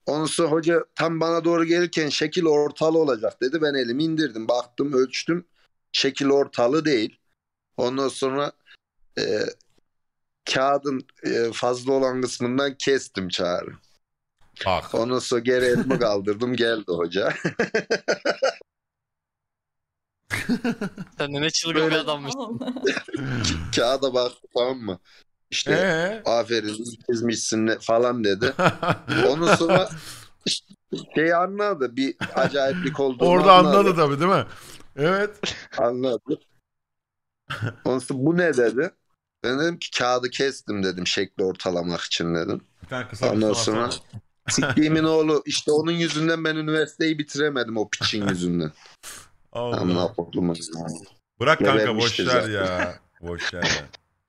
Speaker 7: Ondan sonra hoca tam bana doğru gelirken şekil ortalı olacak dedi. Ben elimi indirdim. Baktım ölçtüm. Şekil ortalı değil. Ondan sonra e, kağıdın e, fazla olan kısmından kestim çağrı. Bak. Onu so geri elimi kaldırdım geldi hoca.
Speaker 2: Sen ne çılgın Böyle... bir adammışsın.
Speaker 7: Kağıda bak tamam mı? İşte ee? aferin çizmişsin falan dedi. Ondan sonra şey anladı bir acayiplik olduğunu Orada anladı. anladı
Speaker 4: tabii değil mi? Evet. Anladı.
Speaker 7: Ondan sonra bu ne dedi? Ben dedim ki kağıdı kestim dedim şekli ortalamak için dedim. Kanka, Ondan sonra Siktiğimin oğlu işte onun yüzünden ben üniversiteyi bitiremedim o piçin yüzünden. Allah. Amına Bırak ne kanka boş ver ya. Boş ver ya.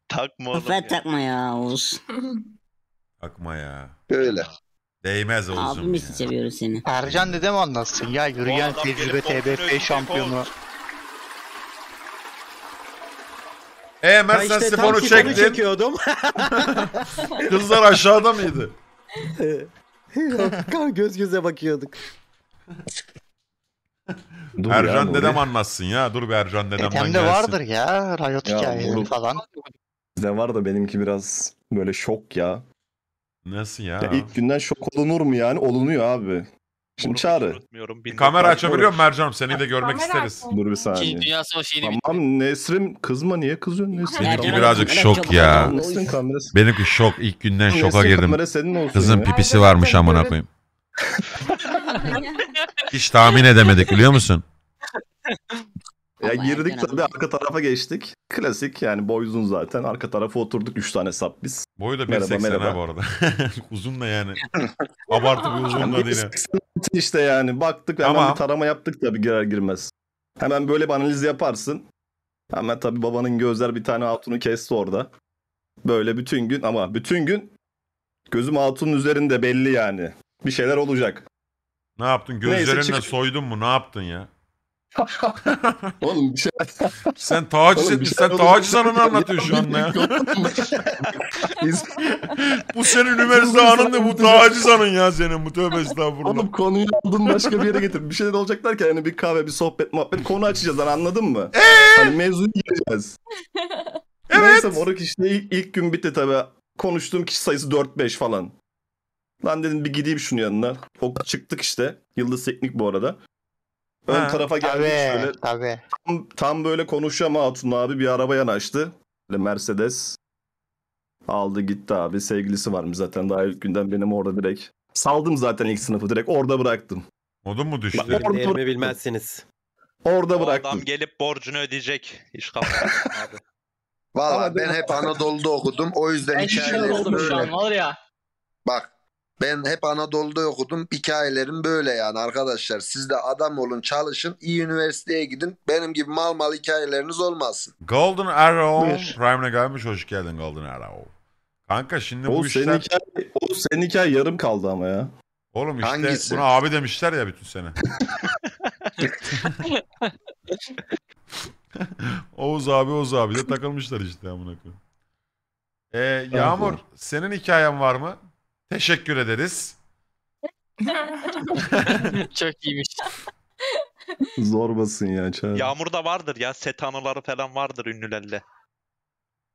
Speaker 7: takma oğlum. Kafet takma ya Oğuz.
Speaker 4: takma ya. Böyle. Değmez Oğuz'um Abim işte
Speaker 2: seviyoruz seni. Ercan dede mi anlatsın ya? Yürüyen tecrübe TBF şampiyonu. E
Speaker 4: ben sen sifonu çektin. çekiyordum.
Speaker 2: Kızlar
Speaker 4: aşağıda mıydı?
Speaker 7: Göz göze bakıyorduk.
Speaker 4: Dur Ercan dedem anlatsın ya. Dur bir Ercan dedemden Hem de vardır
Speaker 2: ya Riot Ya, hikayeleri oğlum. falan.
Speaker 3: Bizde var da benimki biraz böyle şok ya. Nasıl ya? Ya ilk günden şok olunur mu yani? Olunuyor abi. Şimdi çağrı.
Speaker 4: kamera açabiliyor mu Mercan'ım? Seni de görmek isteriz. Dur bir saniye. İkinci Dünya Savaşı yeni bitti.
Speaker 3: Tamam Nesrin kızma niye kızıyorsun Nesrin? Benimki birazcık
Speaker 4: şok ya. Nesrin kamerası. Benimki şok. ilk günden şoka Nesrin girdim. kamera senin olsun Kızın ya. pipisi varmış amına koyayım. Hiç tahmin edemedik biliyor musun?
Speaker 3: Ya Ama girdik tabii öyle. arka tarafa geçtik. Klasik yani boy uzun zaten. Arka tarafa oturduk 3 tane sap biz. Boyu da 1.80 merhaba bu arada.
Speaker 4: uzun da yani. Abartı bir uzun da değil.
Speaker 3: işte yani baktık hemen Ama... bir tarama yaptık tabii girer girmez. Hemen böyle bir analiz yaparsın. Hemen tabii babanın gözler bir tane hatunu kesti orada. Böyle bütün gün ama bütün gün gözüm hatunun üzerinde belli yani. Bir şeyler olacak.
Speaker 4: Ne yaptın? Gözlerinle Neyse, soydun mu? Ne yaptın ya? Oğlum bir şey... Sen taciz Oğlum, şey Sen olur. taciz anını anlatıyorsun şu anda ya.
Speaker 3: bu senin üniversite Biz- anın da bu taciz
Speaker 4: anın ya senin bu tövbe estağfurullah. Oğlum konuyu aldın başka bir
Speaker 3: yere getir. Bir şeyler olacak derken hani bir kahve, bir sohbet, muhabbet konu açacağız hani anladın mı? Ee? Hani mevzuyu gireceğiz.
Speaker 7: Evet. Neyse oradaki
Speaker 3: işte ilk, ilk gün bitti tabi Konuştuğum kişi sayısı 4-5 falan. Lan dedim bir gideyim şunun yanına. O çıktık işte. Yıldız Teknik bu arada.
Speaker 2: Ön ha, tarafa gelmiş tabii, şöyle. Tabii.
Speaker 3: Tam, tam böyle konuşuyor ama Hatun abi bir araba yanaştı. Böyle Mercedes aldı gitti abi. Sevgilisi varmış zaten daha ilk günden benim orada direkt. Saldım zaten ilk sınıfı direkt orada bıraktım. Modun mu
Speaker 7: düştü? Bak, orada bıraktım.
Speaker 6: bilmezsiniz. Orada o bıraktım. Adam gelip borcunu ödeyecek. İş kapatmasın abi.
Speaker 7: Valla ben hep Anadolu'da okudum. O yüzden hikayelerim böyle. Var ya. Bak ben hep Anadolu'da okudum. Hikayelerim böyle yani arkadaşlar. Siz de adam olun, çalışın, iyi üniversiteye gidin. Benim gibi mal mal hikayeleriniz olmasın.
Speaker 4: Golden Arrow Buyur. Prime'le gelmiş. Hoş geldin Golden Arrow. Kanka şimdi o bu senin
Speaker 3: işler... Hikaye, o senin hikaye yarım kaldı ama ya. Oğlum işte Hangisi? buna abi
Speaker 4: demişler ya bütün sene. Oğuz abi Oğuz abi de takılmışlar işte amına koyayım. Ee, Yağmur senin hikayen var mı? Teşekkür ederiz.
Speaker 6: Çok iyiymiş.
Speaker 3: Zor basın ya Çağrı.
Speaker 6: Yağmur da vardır ya. Set anıları falan vardır ünlülerle.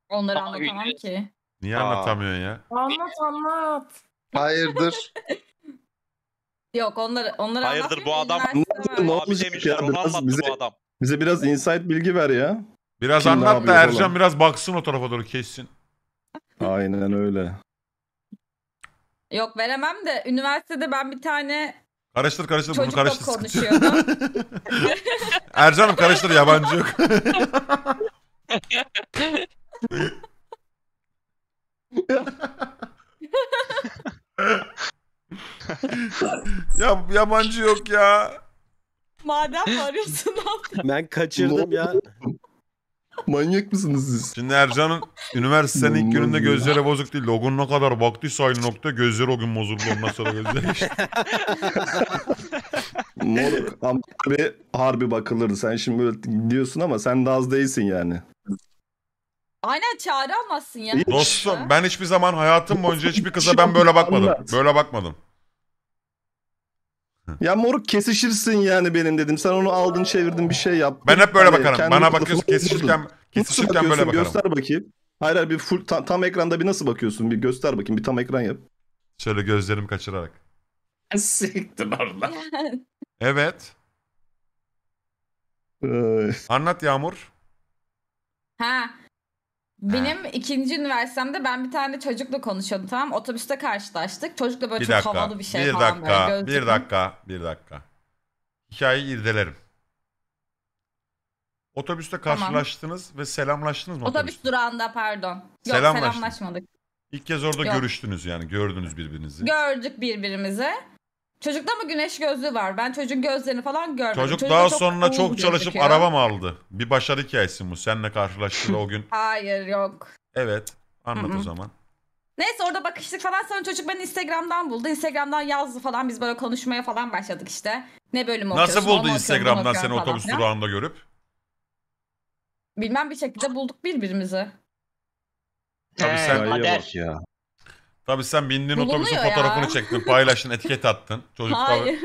Speaker 5: Onları Ama anlatamam ünlü- ki.
Speaker 2: Niye Aa. anlatamıyorsun ya?
Speaker 5: Anlat anlat.
Speaker 2: Hayırdır?
Speaker 5: Yok onları onları Hayırdır, bu adam- Ne olmuş demişler ya, biraz
Speaker 3: bize- bu adam. Bize biraz insight bilgi ver ya. Biraz Kim anlat da Ercan falan.
Speaker 4: biraz baksın o tarafa doğru kessin.
Speaker 3: Aynen öyle.
Speaker 5: Yok veremem de üniversitede ben bir tane
Speaker 4: Karıştır karıştır bunu karıştır.
Speaker 7: Ercan'ım karıştır yabancı yok.
Speaker 4: ya, yabancı yok ya.
Speaker 6: Madem arıyorsun al. Ben kaçırdım ya.
Speaker 4: Manyak mısınız siz? Şimdi Ercan'ın üniversitenin ilk gününde gözleri bozuk değil. Logon ne kadar baktıysa aynı nokta gözleri o gün bozuldu. Ondan sonra gözleri işte.
Speaker 3: Moruk ama harbi, harbi bakılırdı. Sen şimdi böyle diyorsun ama sen de az değilsin yani.
Speaker 5: Aynen çağıramazsın ya. Dostum
Speaker 4: ben hiçbir zaman hayatım boyunca hiçbir kıza ben böyle bakmadım. Böyle bakmadım. Ya moruk
Speaker 3: kesişirsin yani benim dedim. Sen onu aldın çevirdin bir şey yap. Ben hep böyle hani bakarım. Bana bakıyorsun kesişirken, kesişirken böyle bakarım. Göster bakayım.
Speaker 4: Hayır hayır bir full tam, tam
Speaker 3: ekranda bir nasıl bakıyorsun? Bir göster bakayım. Bir tam
Speaker 4: ekran yap. Şöyle gözlerimi kaçırarak. Siktir orada. evet. Anlat Yağmur.
Speaker 5: Ha benim ikinci üniversitemde ben bir tane çocukla konuşuyordum tamam Otobüste karşılaştık. çocukla böyle bir çok dakika, havalı bir şey bir falan dakika, böyle. Bir
Speaker 4: dakika, bir dakika. Hikayeyi irdelerim. Otobüste karşılaştınız ve selamlaştınız mı? Otobüs otobüste?
Speaker 5: durağında pardon. Yok Selamlaştın. selamlaşmadık. İlk kez orada Yok. görüştünüz
Speaker 4: yani gördünüz birbirinizi.
Speaker 5: Gördük birbirimizi. Çocukta mı güneş gözlüğü var? Ben çocuğun gözlerini falan görmedim. Çocuk, Çocuk daha çok sonra cool çok çalışıp gözüküyor. araba mı
Speaker 4: aldı? Bir başarı hikayesi bu. Seninle karşılaştığı o gün.
Speaker 5: Hayır yok.
Speaker 4: Evet. Anlat o zaman.
Speaker 5: Neyse orada bakıştık falan sonra çocuk beni Instagram'dan buldu. Instagram'dan yazdı falan biz böyle konuşmaya falan başladık işte. Ne bölüm okuyorsun? Nasıl buldu Instagram'dan seni otobüs filan. durağında görüp? Bilmem bir şekilde bulduk birbirimizi. Tabii sen- Kader.
Speaker 4: ya. Tabii sen bindiğin Bulunuyor otobüsün ya. fotoğrafını çektin, paylaştın, etiket attın. Çocuk Hayır.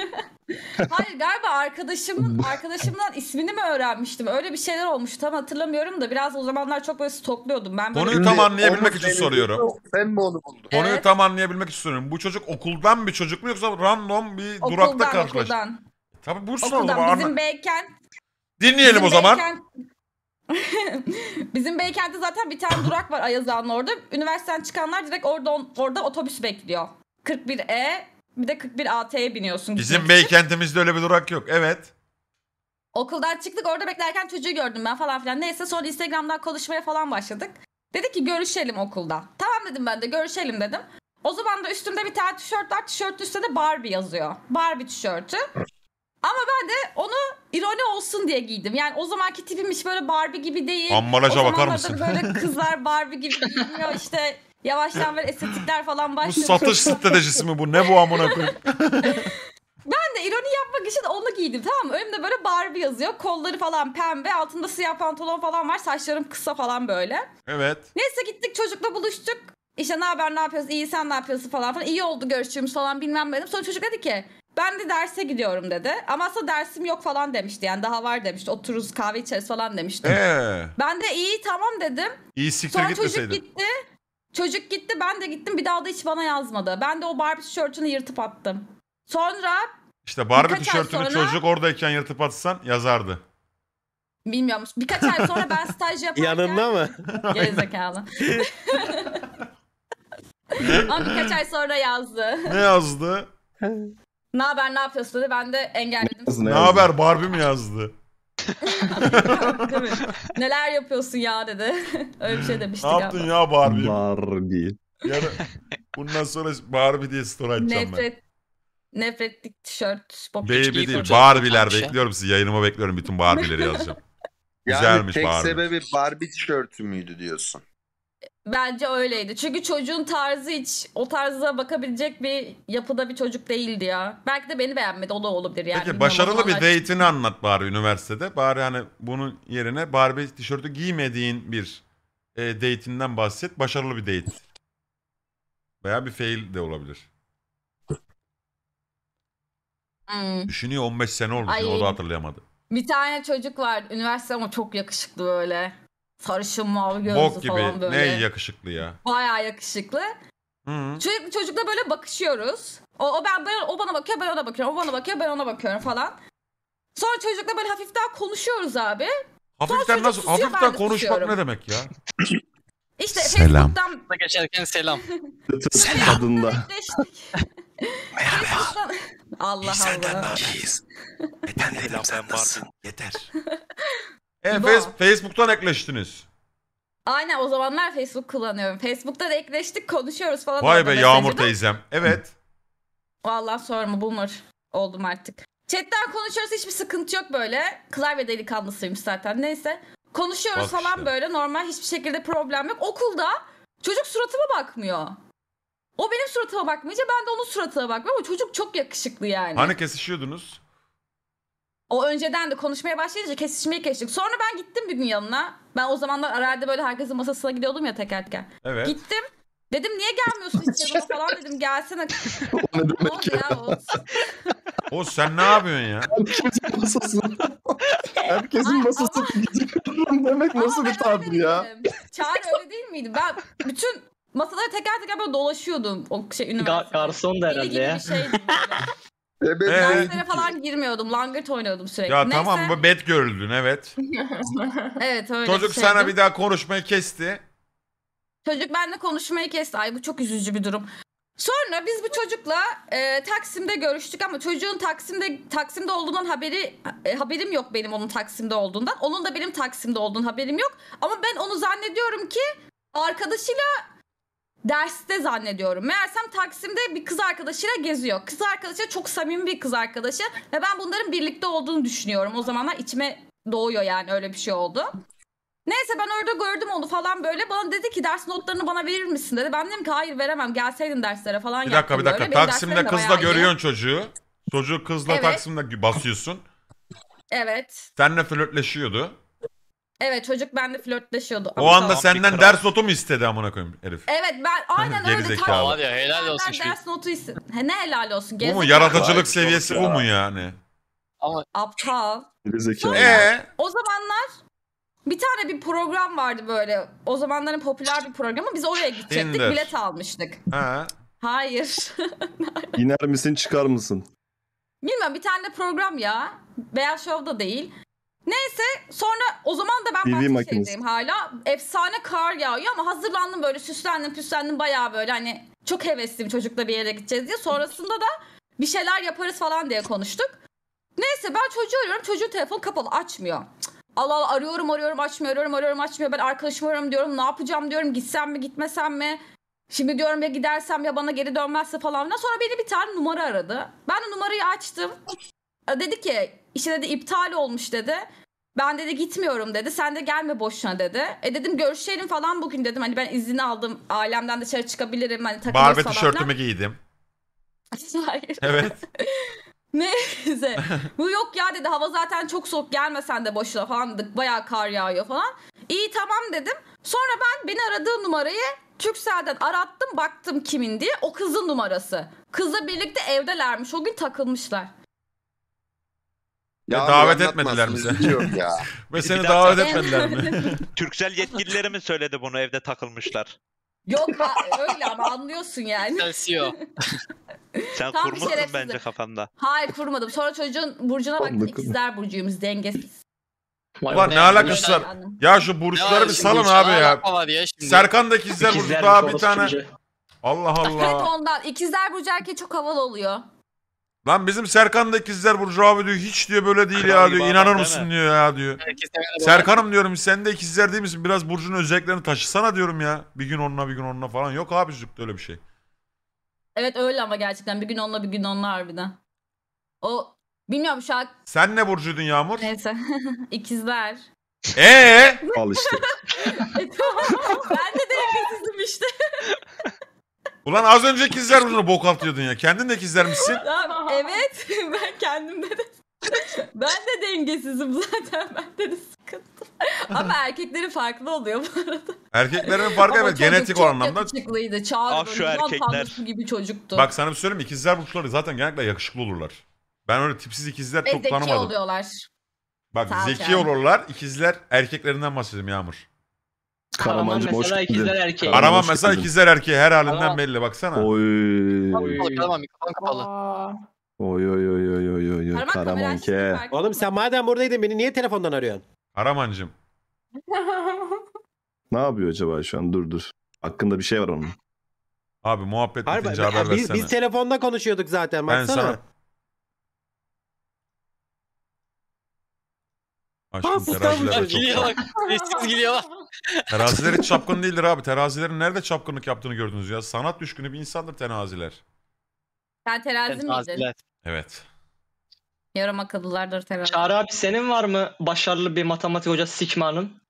Speaker 5: Hayır galiba arkadaşımın arkadaşımdan ismini mi öğrenmiştim? Öyle bir şeyler olmuş tam hatırlamıyorum da biraz o zamanlar çok böyle stokluyordum. Ben böyle Konuyu tam anlayabilmek için
Speaker 4: soruyorum.
Speaker 7: Sen mi onu
Speaker 5: buldun? Konuyu Evet.
Speaker 4: tam anlayabilmek için soruyorum. Bu çocuk okuldan bir çocuk mu yoksa random bir okuldan durakta karşılaştı? okuldan. Tabii Bursa okuldan. Bizim Anla- Beykent. Dinleyelim o zaman.
Speaker 5: Beykent- Bizim Beykent'te zaten bir tane durak var Ayaz orada. Üniversiteden çıkanlar direkt orada orada otobüs bekliyor. 41E bir de 41 AT'ye biniyorsun. Bizim
Speaker 4: Beykentimizde öyle bir durak yok. Evet.
Speaker 5: Okuldan çıktık orada beklerken çocuğu gördüm ben falan filan. Neyse sonra Instagram'dan konuşmaya falan başladık. Dedi ki görüşelim okulda. Tamam dedim ben de görüşelim dedim. O zaman da üstümde bir tane tişört var. Tişörtün üstünde de Barbie yazıyor. Barbie tişörtü. Ama ben de onu ironi olsun diye giydim. Yani o zamanki tipim hiç böyle Barbie gibi değil. Ambalaja bakar mısın? böyle kızlar Barbie gibi giyiniyor işte yavaştan böyle estetikler falan başlıyor. Bu satış stratejisi mi
Speaker 4: bu? Ne bu amına koyayım?
Speaker 5: ben de ironi yapmak için onu giydim tamam mı? Önümde böyle Barbie yazıyor. Kolları falan pembe. Altında siyah pantolon falan var. Saçlarım kısa falan böyle. Evet. Neyse gittik çocukla buluştuk. İşte ne haber ne yapıyorsun iyi sen ne yapıyorsun falan falan. İyi oldu görüştüğümüz falan bilmem benim. Sonra çocuk dedi ki ben de derse gidiyorum dedi. Ama aslında dersim yok falan demişti. Yani daha var demişti. Otururuz kahve içeriz falan demişti. Ee. Ben de iyi tamam dedim.
Speaker 4: İyi siktir Sonra gitmeseydin. çocuk
Speaker 5: gitti. Çocuk gitti ben de gittim. Bir daha da hiç bana yazmadı. Ben de o Barbie tişörtünü yırtıp attım. Sonra
Speaker 4: İşte Barbie Birkaç ay tişörtünü sonra- çocuk oradayken yırtıp atsan yazardı.
Speaker 5: Bilmiyormuş. birkaç ay sonra ben staj yaparken...
Speaker 6: Yanında mı?
Speaker 5: Gerizekalı. Ama birkaç ay sonra yazdı. Ne yazdı? Ne haber ne yapıyorsun dedi. Ben de engelledim.
Speaker 4: Ne haber Barbie mi yazdı?
Speaker 5: Neler yapıyorsun ya dedi. Öyle bir şey demişti Ne yaptın galiba.
Speaker 4: ya Barbie? Barbie.
Speaker 7: Yani bundan
Speaker 4: sonra Barbie diye story açacağım ben. Nefret
Speaker 5: nefretlik tişört. Bok Baby değil Barbie'ler
Speaker 4: bekliyorum sizi. Yayınıma bekliyorum bütün Barbie'leri yazacağım. Yani Güzelmiş tek Barbie.
Speaker 7: sebebi Barbie tişörtü müydü diyorsun?
Speaker 5: Bence öyleydi. Çünkü çocuğun tarzı hiç o tarza bakabilecek bir yapıda bir çocuk değildi ya. Belki de beni beğenmedi. O da olabilir yani. Peki başarılı bir onlar-
Speaker 4: date'ini anlat bari üniversitede. Bari hani bunun yerine Barbie tişörtü giymediğin bir e, date'inden bahset. Başarılı bir date. Veya bir fail de olabilir. Hmm. Düşünüyor 15 sene olmuş. Ay. O da hatırlayamadı.
Speaker 5: Bir tane çocuk var üniversite ama çok yakışıklı böyle sarışın mavi gözlü Bok gibi. falan böyle. Ne
Speaker 4: yakışıklı ya.
Speaker 5: Baya yakışıklı. Çocuk, çocukla böyle bakışıyoruz. O, o ben, ben o bana bakıyor, ben ona bakıyorum. O bana bakıyor, ben ona bakıyorum falan. Sonra çocukla böyle hafif daha konuşuyoruz abi.
Speaker 4: Hafiften nasıl? susuyor, Hafiften konuşmak ne demek ya?
Speaker 5: İşte Selam. Facebook'tan geçerken selam. Selam deştik. Facebook'tan... Allah Allah.
Speaker 6: Yeter dedim
Speaker 4: sen varsın. Yeter. E, Bu. Facebook'tan ekleştiniz.
Speaker 5: Aynen o zamanlar Facebook kullanıyorum. Facebook'ta da ekleştik konuşuyoruz falan. Vay be Yağmur
Speaker 4: teyzem. Evet.
Speaker 5: Vallahi sorma boomer oldum artık. Chatten konuşuyoruz hiçbir sıkıntı yok böyle. Klavye delikanlısıymış zaten neyse. Konuşuyoruz Bak falan işte. böyle normal hiçbir şekilde problem yok. Okulda çocuk suratıma bakmıyor. O benim suratıma bakmayınca ben de onun suratına bakmıyorum ama çocuk çok yakışıklı yani. Hani
Speaker 4: kesişiyordunuz?
Speaker 5: O önceden de konuşmaya başlayınca kesişmeyi geçtik. Sonra ben gittim bir gün yanına. Ben o zamanlar arada böyle herkesin masasına gidiyordum ya teker teker. Evet. Gittim. Dedim niye gelmiyorsun hiç yanıma falan dedim gelsene.
Speaker 4: ne ya? o? O sen ne yapıyorsun ya?
Speaker 5: Herkesin masası. Herkesin masası gidecek demek nasıl bir
Speaker 3: tabir
Speaker 2: ya?
Speaker 5: Çağrı öyle değil miydi? Ben bütün masaları teker teker böyle dolaşıyordum o şey üniversitede.
Speaker 2: Ga- garson da herhalde ya. bir şeydi e, ben-
Speaker 4: Derslere
Speaker 5: falan girmiyordum. Langırt oynuyordum sürekli. Ya Neyse. tamam bu
Speaker 4: bet görüldün evet.
Speaker 5: Evet öyle Çocuk bir sana bir
Speaker 4: daha konuşmayı kesti.
Speaker 5: Çocuk benimle konuşmayı kesti. Ay bu çok üzücü bir durum. Sonra biz bu çocukla e, Taksim'de görüştük ama çocuğun Taksim'de Taksim'de olduğundan haberi e, haberim yok benim onun Taksim'de olduğundan. Onun da benim Taksim'de olduğundan haberim yok. Ama ben onu zannediyorum ki arkadaşıyla derste zannediyorum. Meğersem Taksim'de bir kız arkadaşıyla geziyor. Kız arkadaşı çok samimi bir kız arkadaşı ve ben bunların birlikte olduğunu düşünüyorum. O zamanlar içime doğuyor yani öyle bir şey oldu. Neyse ben orada gördüm onu falan böyle. Bana dedi ki ders notlarını bana verir misin dedi. Ben dedim ki hayır veremem gelseydin derslere falan. Bir dakika bir dakika. Böyle. Taksim'de kızla bayağı iyi. görüyorsun
Speaker 4: çocuğu. Çocuğu kızla Evet. Taksim'de basıyorsun. Evet. Seninle flörtleşiyordu.
Speaker 5: Evet çocuk bende flörtleşiyordu. O anda tamam. senden ders
Speaker 4: notu mu istedi amına koyayım herif?
Speaker 5: Evet ben aynen öyle Gerizekalı. tam. Var helal olsun şey. ders notu istedim. ne helal olsun. Bu mu yaratıcılık seviyesi
Speaker 4: bu mu yani?
Speaker 5: Ama Aptal. Geri zekalı. E ee? O zamanlar bir tane bir program vardı böyle. O zamanların popüler bir programı. Biz oraya gidecektik. Tinder. Bilet almıştık. ha. Hayır.
Speaker 3: İner misin çıkar mısın?
Speaker 5: Bilmiyorum bir tane program ya. Beyaz Şov'da değil. Neyse sonra o zaman da ben TV başka makinesi. şeydeyim hala. Efsane kar yağıyor ama hazırlandım böyle süslendim püslendim bayağı böyle hani çok hevesliyim çocukla bir yere gideceğiz diye. Sonrasında da bir şeyler yaparız falan diye konuştuk. Neyse ben çocuğu arıyorum çocuğun telefonu kapalı açmıyor. Allah Allah arıyorum arıyorum açmıyor arıyorum arıyorum açmıyor. Ben arkadaşımı arıyorum diyorum ne yapacağım diyorum gitsem mi gitmesem mi? Şimdi diyorum ya gidersem ya bana geri dönmezse falan. Sonra beni bir tane numara aradı. Ben de numarayı açtım. Dedi ki işte dedi iptal olmuş dedi. Ben dedi gitmiyorum dedi. Sen de gelme boşuna dedi. E dedim görüşelim falan bugün dedim. Hani ben izin aldım. Ailemden dışarı çıkabilirim. Hani takılırız Barbe falan. tişörtümü giydim. Hayır. Evet. Neyse. Bu yok ya dedi. Hava zaten çok soğuk gelme sen de boşuna falan dedi. Bayağı kar yağıyor falan. İyi tamam dedim. Sonra ben beni aradığım numarayı Türkcell'den arattım baktım kimin diye. O kızın numarası. Kızla birlikte evdelermiş. O gün takılmışlar.
Speaker 6: Ya Ve davet etmediler bize. ya. Ve seni davet etmediler mi? Türksel yetkilileri mi söyledi bunu evde takılmışlar?
Speaker 5: Yok öyle ama anlıyorsun yani.
Speaker 6: Çalışıyor. E Sen Tam kurmuşsun bence kafanda.
Speaker 5: Hayır kurmadım. Sonra çocuğun burcuna baktım. İkizler burcuyumuz dengesiz.
Speaker 4: Ulan ne alakası var? Ya şu burçları bir salın abi ya. Serkan da ikizler burcu daha bir tane. Allah Allah. Evet
Speaker 5: ondan. İkizler burcu erkeği çok havalı oluyor.
Speaker 4: Lan bizim Serkan da ikizler Burcu abi diyor hiç diyor böyle değil ya Kral gibi diyor. adam, İnanır mısın mi? diyor ya diyor. Serkan'ım diyorum sen de ikizler değil misin? Biraz Burcu'nun özelliklerini taşısana diyorum ya. Bir gün onunla bir gün onunla falan. Yok abi çocukta öyle bir şey.
Speaker 5: Evet öyle ama gerçekten bir gün onunla bir gün onunla harbiden. O bilmiyorum şarkı
Speaker 4: Sen ne Burcu'ydun Yağmur? neyse. İkizler. Ee? Al işte.
Speaker 5: E, ben de direkt ikizim işte.
Speaker 4: Ulan az önce kizler bunu bok atıyordun ya. Kendin de kizlermişsin.
Speaker 5: evet ben kendimde de ben de dengesizim zaten. ben de de sıkıntı. Ama erkeklerin farklı oluyor bu arada.
Speaker 4: Erkeklerin farkı evet genetik çok o anlamda.
Speaker 5: yakışıklıydı. Çağrı Ah şu erkekler. gibi çocuktu. Bak
Speaker 4: sana bir şey söyleyeyim ikizler İkizler burçları zaten genellikle yakışıklı olurlar. Ben öyle tipsiz ikizler Ve çok zeki oluyorlar.
Speaker 5: Bak Sağ zeki canım.
Speaker 4: olurlar. ikizler erkeklerinden bahsediyorum Yağmur. Karaman Karamancım hoş ikizler erkeği. Karaman hoş mesela geldin. ikizler erkeği her halinden Karaman. belli baksana.
Speaker 6: Oy. Karaman
Speaker 1: mikrofon kapalı.
Speaker 6: oy oy oy oy oy oy oy Parmak kamerayı Karamanke. Oğlum sen madem buradaydın beni niye telefondan arıyorsun? Karamancım.
Speaker 3: Ne yapıyor acaba şu an? Dur dur. Hakkında bir şey var onun.
Speaker 4: Abi muhabbet Harbi, bitince
Speaker 6: haber biz, versene. biz telefonda konuşuyorduk zaten ben baksana. sana...
Speaker 2: Aşkım Aa, teraziler çok... Sessiz gülüyor bak.
Speaker 5: Teraziler hiç
Speaker 4: çapkın değildir abi. Terazilerin nerede çapkınlık yaptığını gördünüz ya. Sanat düşkünü bir insandır
Speaker 2: teraziler.
Speaker 5: Sen terazi miydin? Evet. Yarım akıllılardır terazi.
Speaker 2: Çağrı abi senin var mı başarılı bir matematik hocası Sikma'nın?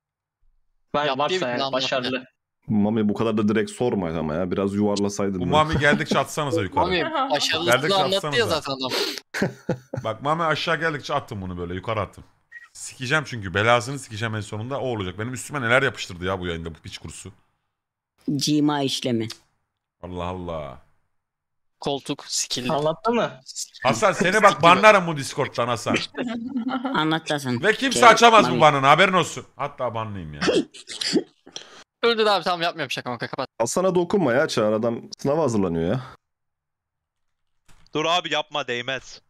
Speaker 2: Ben Ya, varsa yani başarılı.
Speaker 3: Mami bu kadar da direkt sorma ama ya. Biraz yuvarlasaydın. Bu Mami geldikçe
Speaker 4: atsanıza yukarı.
Speaker 2: Mami Nerede başarılı kızı anlattı ya zaten
Speaker 4: Bak Mami aşağı geldikçe attım bunu böyle yukarı attım. Sikeceğim çünkü belasını sikeceğim en sonunda o olacak. Benim üstüme neler yapıştırdı ya bu yayında bu piç kurusu.
Speaker 1: Cima işlemi.
Speaker 4: Allah Allah. Koltuk sikildi. Anlattı
Speaker 2: mı? Hasan seni bak
Speaker 4: banlarım bu Discord'dan Hasan. Anlatasın. Ve kimse Şey, açamaz bu Mami. banını haberin olsun. Hatta banlıyım ya.
Speaker 2: Öldü abi tamam yapmıyorum şaka maka kapat.
Speaker 3: Hasan'a dokunma ya çağır adam sınava hazırlanıyor ya.
Speaker 6: Dur abi yapma değmez.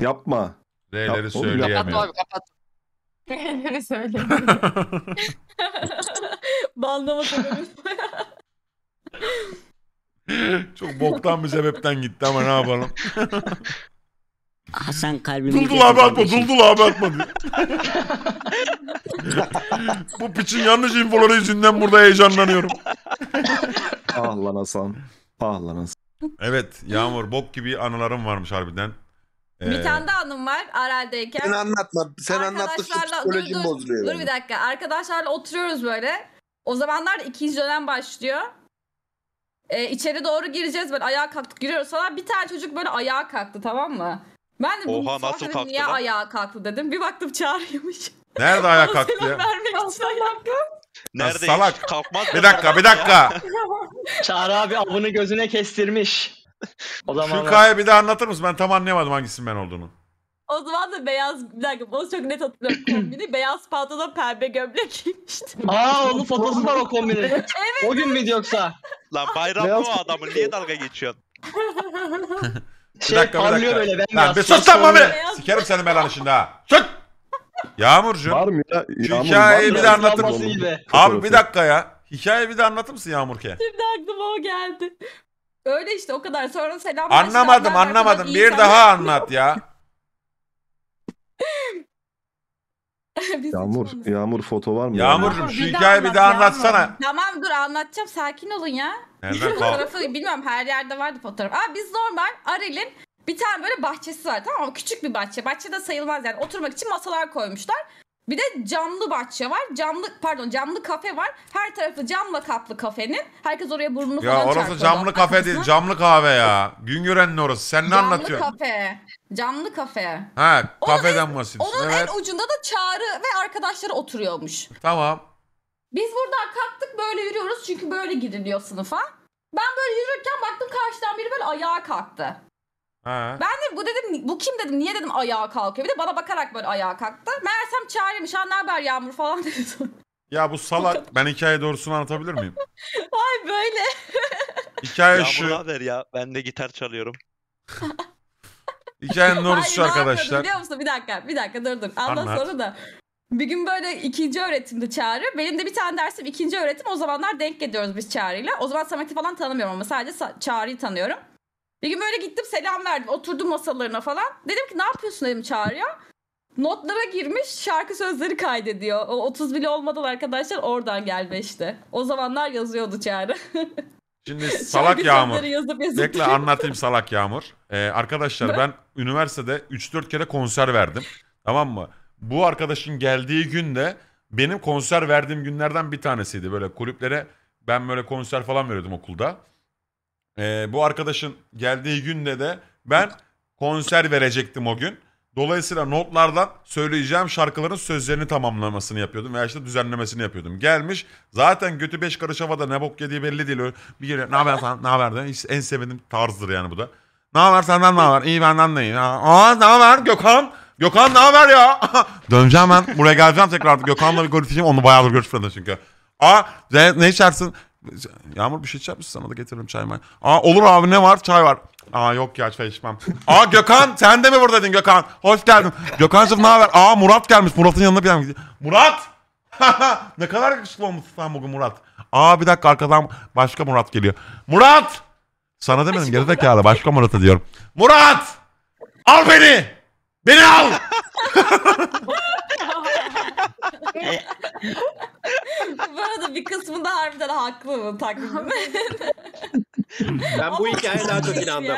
Speaker 6: Yapma. R'leri Yap- oğlum, yap-
Speaker 5: abi
Speaker 1: kapat. Kendini söyleyeyim.
Speaker 5: Banlama sebebim.
Speaker 4: Çok boktan bir sebepten gitti ama ne yapalım. Hasan kalbimi... Duldul abi atma, Duldul abi atma Bu piçin yanlış infoları yüzünden burada heyecanlanıyorum. ah lan Hasan. Ah lan Hasan. Evet Yağmur bok gibi anılarım varmış harbiden. Bir ee, tane
Speaker 5: daha anım var Aral'deyken. Sen anlatma. Sen anlattırsın psikolojim dur, dur, bozuluyor. Dur bir dakika. Arkadaşlarla oturuyoruz böyle. O zamanlar ikinci dönem başlıyor. Ee, içeri doğru gireceğiz böyle ayağa kalktık giriyoruz falan. Bir tane çocuk böyle ayağa kalktı tamam mı? Ben de bu Oha, nasıl dedim, kalktı niye lan? ayağa kalktı dedim. Bir baktım çağırıyormuş.
Speaker 4: Nerede ayağa kalktı ya?
Speaker 5: vermek için ayağa
Speaker 4: Nerede? Salak. Kalkmaz. Bir dakika bir dakika. Çağrı abi avını gözüne kestirmiş. O
Speaker 2: zaman Şu K'ya
Speaker 4: bir daha anlatır mısın? Ben tam anlayamadım hangisinin ben olduğunu.
Speaker 5: O zaman da beyaz, bir dakika onu çok net hatırlıyorum kombini. beyaz pantolon pembe gömlek giymişti. Aa onun fotosu var o kombinin. evet. O gün
Speaker 6: müydü yoksa? Lan bayram bu adamı niye dalga geçiyorsun? şey bir dakika, bir parlıyor dakika. böyle ben Lan bir sus lan Mami! Sikerim seni belanı
Speaker 4: şimdi ha. Sus! Yağmurcuğum. Var mı ya? Şu hikayeyi bir de anlatır mısın? Abi bir dakika ya. Hikayeyi bir de anlatır mısın Yağmurke? Şimdi
Speaker 5: aklıma o geldi. Öyle işte o kadar. Sonra selam. Anlamadım anlamadım. Bir insanlar... daha anlat ya. Yağmur,
Speaker 3: Yağmur foto var mı? Yağmurcuğum şu bir hikayeyi bir daha anlatsana.
Speaker 5: Tamam dur anlatacağım. Sakin olun ya. Nereden Fotoğrafı bilmiyorum her yerde vardı fotoğraf. Aa biz normal Aril'in bir tane böyle bahçesi var tamam mı? Küçük bir bahçe. Bahçe de sayılmaz yani. Oturmak için masalar koymuşlar. Bir de camlı bahçe var. Camlı pardon camlı kafe var. Her tarafı camla kaplı kafenin. Herkes oraya burnunu ya falan çarpıyor. Ya orası camlı
Speaker 4: kafe değil camlı kahve ya. Güngören'in orası. Sen ne camlı anlatıyorsun? Camlı
Speaker 5: kafe. Camlı kafe.
Speaker 4: Ha kafeden onun bahsediyorsun. Onun evet. en
Speaker 5: ucunda da Çağrı ve arkadaşları oturuyormuş. Tamam. Biz buradan kalktık böyle yürüyoruz çünkü böyle gidiliyor sınıfa. Ben böyle yürürken baktım karşıdan biri böyle ayağa kalktı. Ha. Ben de bu dedim bu kim dedim niye dedim ayağa kalkıyor. Bir de bana bakarak böyle ayağa kalktı. Meğersem çağırmış ha ne haber Yağmur falan dedi.
Speaker 4: Ya bu salak ben hikaye doğrusunu anlatabilir miyim?
Speaker 5: Ay böyle.
Speaker 4: Hikaye Yağmur şu. haber ya
Speaker 6: ben de gitar çalıyorum. Hikayenin doğrusu şu arkadaşlar. Biliyor
Speaker 5: musun bir dakika bir dakika dur dur. Anlat sonra da. Bir gün böyle ikinci öğretimde Çağrı. Benim de bir tane dersim ikinci öğretim. O zamanlar denk geliyoruz biz Çağrı'yla. O zaman Samet'i falan tanımıyorum ama sadece Çağrı'yı tanıyorum. Bir gün böyle gittim selam verdim. Oturdum masalarına falan. Dedim ki ne yapıyorsun dedim Çağrı'ya. Notlara girmiş şarkı sözleri kaydediyor. O 30 bile olmadan arkadaşlar oradan gelme işte. O zamanlar yazıyordu Çağrı.
Speaker 4: Şimdi salak yağmur. Yazıp yazıp Bekle anlatayım salak yağmur. Ee, arkadaşlar ben üniversitede 3-4 kere konser verdim. Tamam mı? Bu arkadaşın geldiği gün de benim konser verdiğim günlerden bir tanesiydi. Böyle kulüplere ben böyle konser falan veriyordum okulda. Ee, bu arkadaşın geldiği günde de ben konser verecektim o gün. Dolayısıyla notlardan söyleyeceğim şarkıların sözlerini tamamlamasını yapıyordum veya işte düzenlemesini yapıyordum. Gelmiş zaten götü beş karış havada ne bok yediği belli değil. Öyle bir yere ne haber sen ne haber de hiç en sevdiğim tarzdır yani bu da. Ne haber senden ne haber? İyi benden de iyi. Aa ne haber Gökhan? Gökhan ne haber ya? Döneceğim ben buraya geleceğim tekrar Gökhan'la bir görüşeceğim onu bayağıdır görüşmedim çünkü. Aa ne, ne içersin? Yağmur bir şey içer misin? Sana da getiririm çay may. Aa olur abi ne var? Çay var. Aa yok ya çay içmem. Aa Gökhan sen de mi buradaydın Gökhan? Hoş geldin. Gökhan'cığım ne haber? Aa Murat gelmiş. Murat'ın yanına bir tane gidiyor. Murat! ne kadar yakışıklı olmuşsun sen bugün Murat. Aa bir dakika arkadan başka Murat geliyor. Murat! Sana demedim geri zekalı. Başka Murat'a diyorum. Murat! Al beni! Beni al!
Speaker 1: E,
Speaker 5: bu arada bir kısmında harbiden haklı mı takvimin?
Speaker 1: Ben bu hikayeye
Speaker 6: daha çok
Speaker 4: inandım.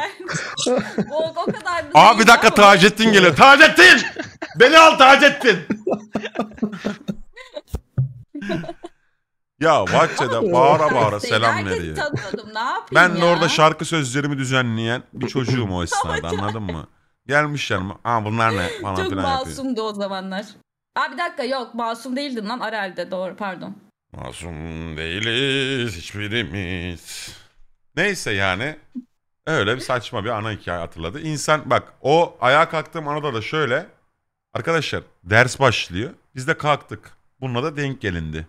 Speaker 4: o, o kadar Aa bir dakika Taceddin geliyor. Taceddin! Beni al Taceddin! ya bahçede bağıra bağıra selam veriyor.
Speaker 5: tanıyordum ne yapayım Ben de orada
Speaker 4: şarkı sözlerimi düzenleyen bir çocuğum o esnada anladın mı? Gelmiş yanıma. Aa bunlar ne falan Çok filan yapıyor.
Speaker 5: o zamanlar. Aa bir dakika yok masum değildin lan Arel'de doğru pardon.
Speaker 4: Masum değiliz hiçbirimiz. Neyse yani öyle bir saçma bir ana hikaye hatırladı. İnsan bak o ayağa kalktığım anada da şöyle. Arkadaşlar ders başlıyor. Biz de kalktık. Bununla da denk gelindi.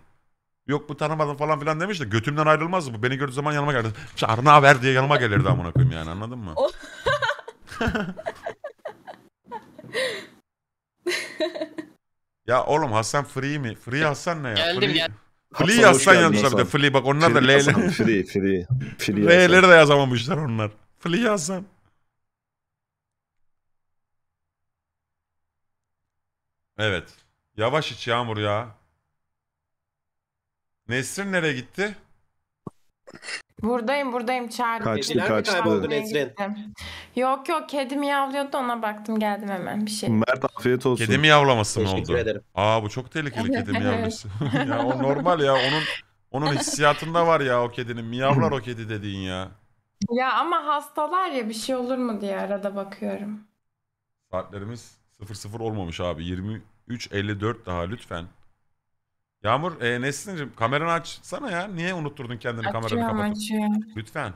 Speaker 4: Yok bu tanımadım falan filan demiş de götümden ayrılmaz bu. Beni gördüğü zaman yanıma geldi. Çağrı ver diye yanıma gelirdi amına koyayım yani anladın mı? Ya oğlum Hasan Free mi? Free Hasan ne ya? Geldim, Free... geldim. Free Hasan, Hasan yazmışlar bir de Free bak onlar free da L'leri. Free
Speaker 3: Free. free L'leri de
Speaker 4: yazamamışlar onlar. Free Hasan. Evet. Yavaş iç Yağmur ya. Nesrin nereye gitti?
Speaker 1: Buradayım buradayım çağırdım. Kaçtı Kediler kaçtı. kayboldu Yok yok kedi miyavlıyordu ona baktım geldim hemen bir şey. Mert
Speaker 4: afiyet olsun. Kedi mi yavlaması mı Teşekkür oldu? ederim. Aa bu çok tehlikeli kedi miyavlası. ya o normal ya onun onun hissiyatında var ya o kedinin. Miyavlar o kedi dediğin ya.
Speaker 1: Ya ama hastalar ya bir şey olur mu diye arada bakıyorum.
Speaker 4: Saatlerimiz 00 olmamış abi. 23.54 daha lütfen. Yağmur e, Nesrin'cim kameranı açsana ya. Niye unutturdun kendini kameranı kapatıp? açıyorum. Lütfen.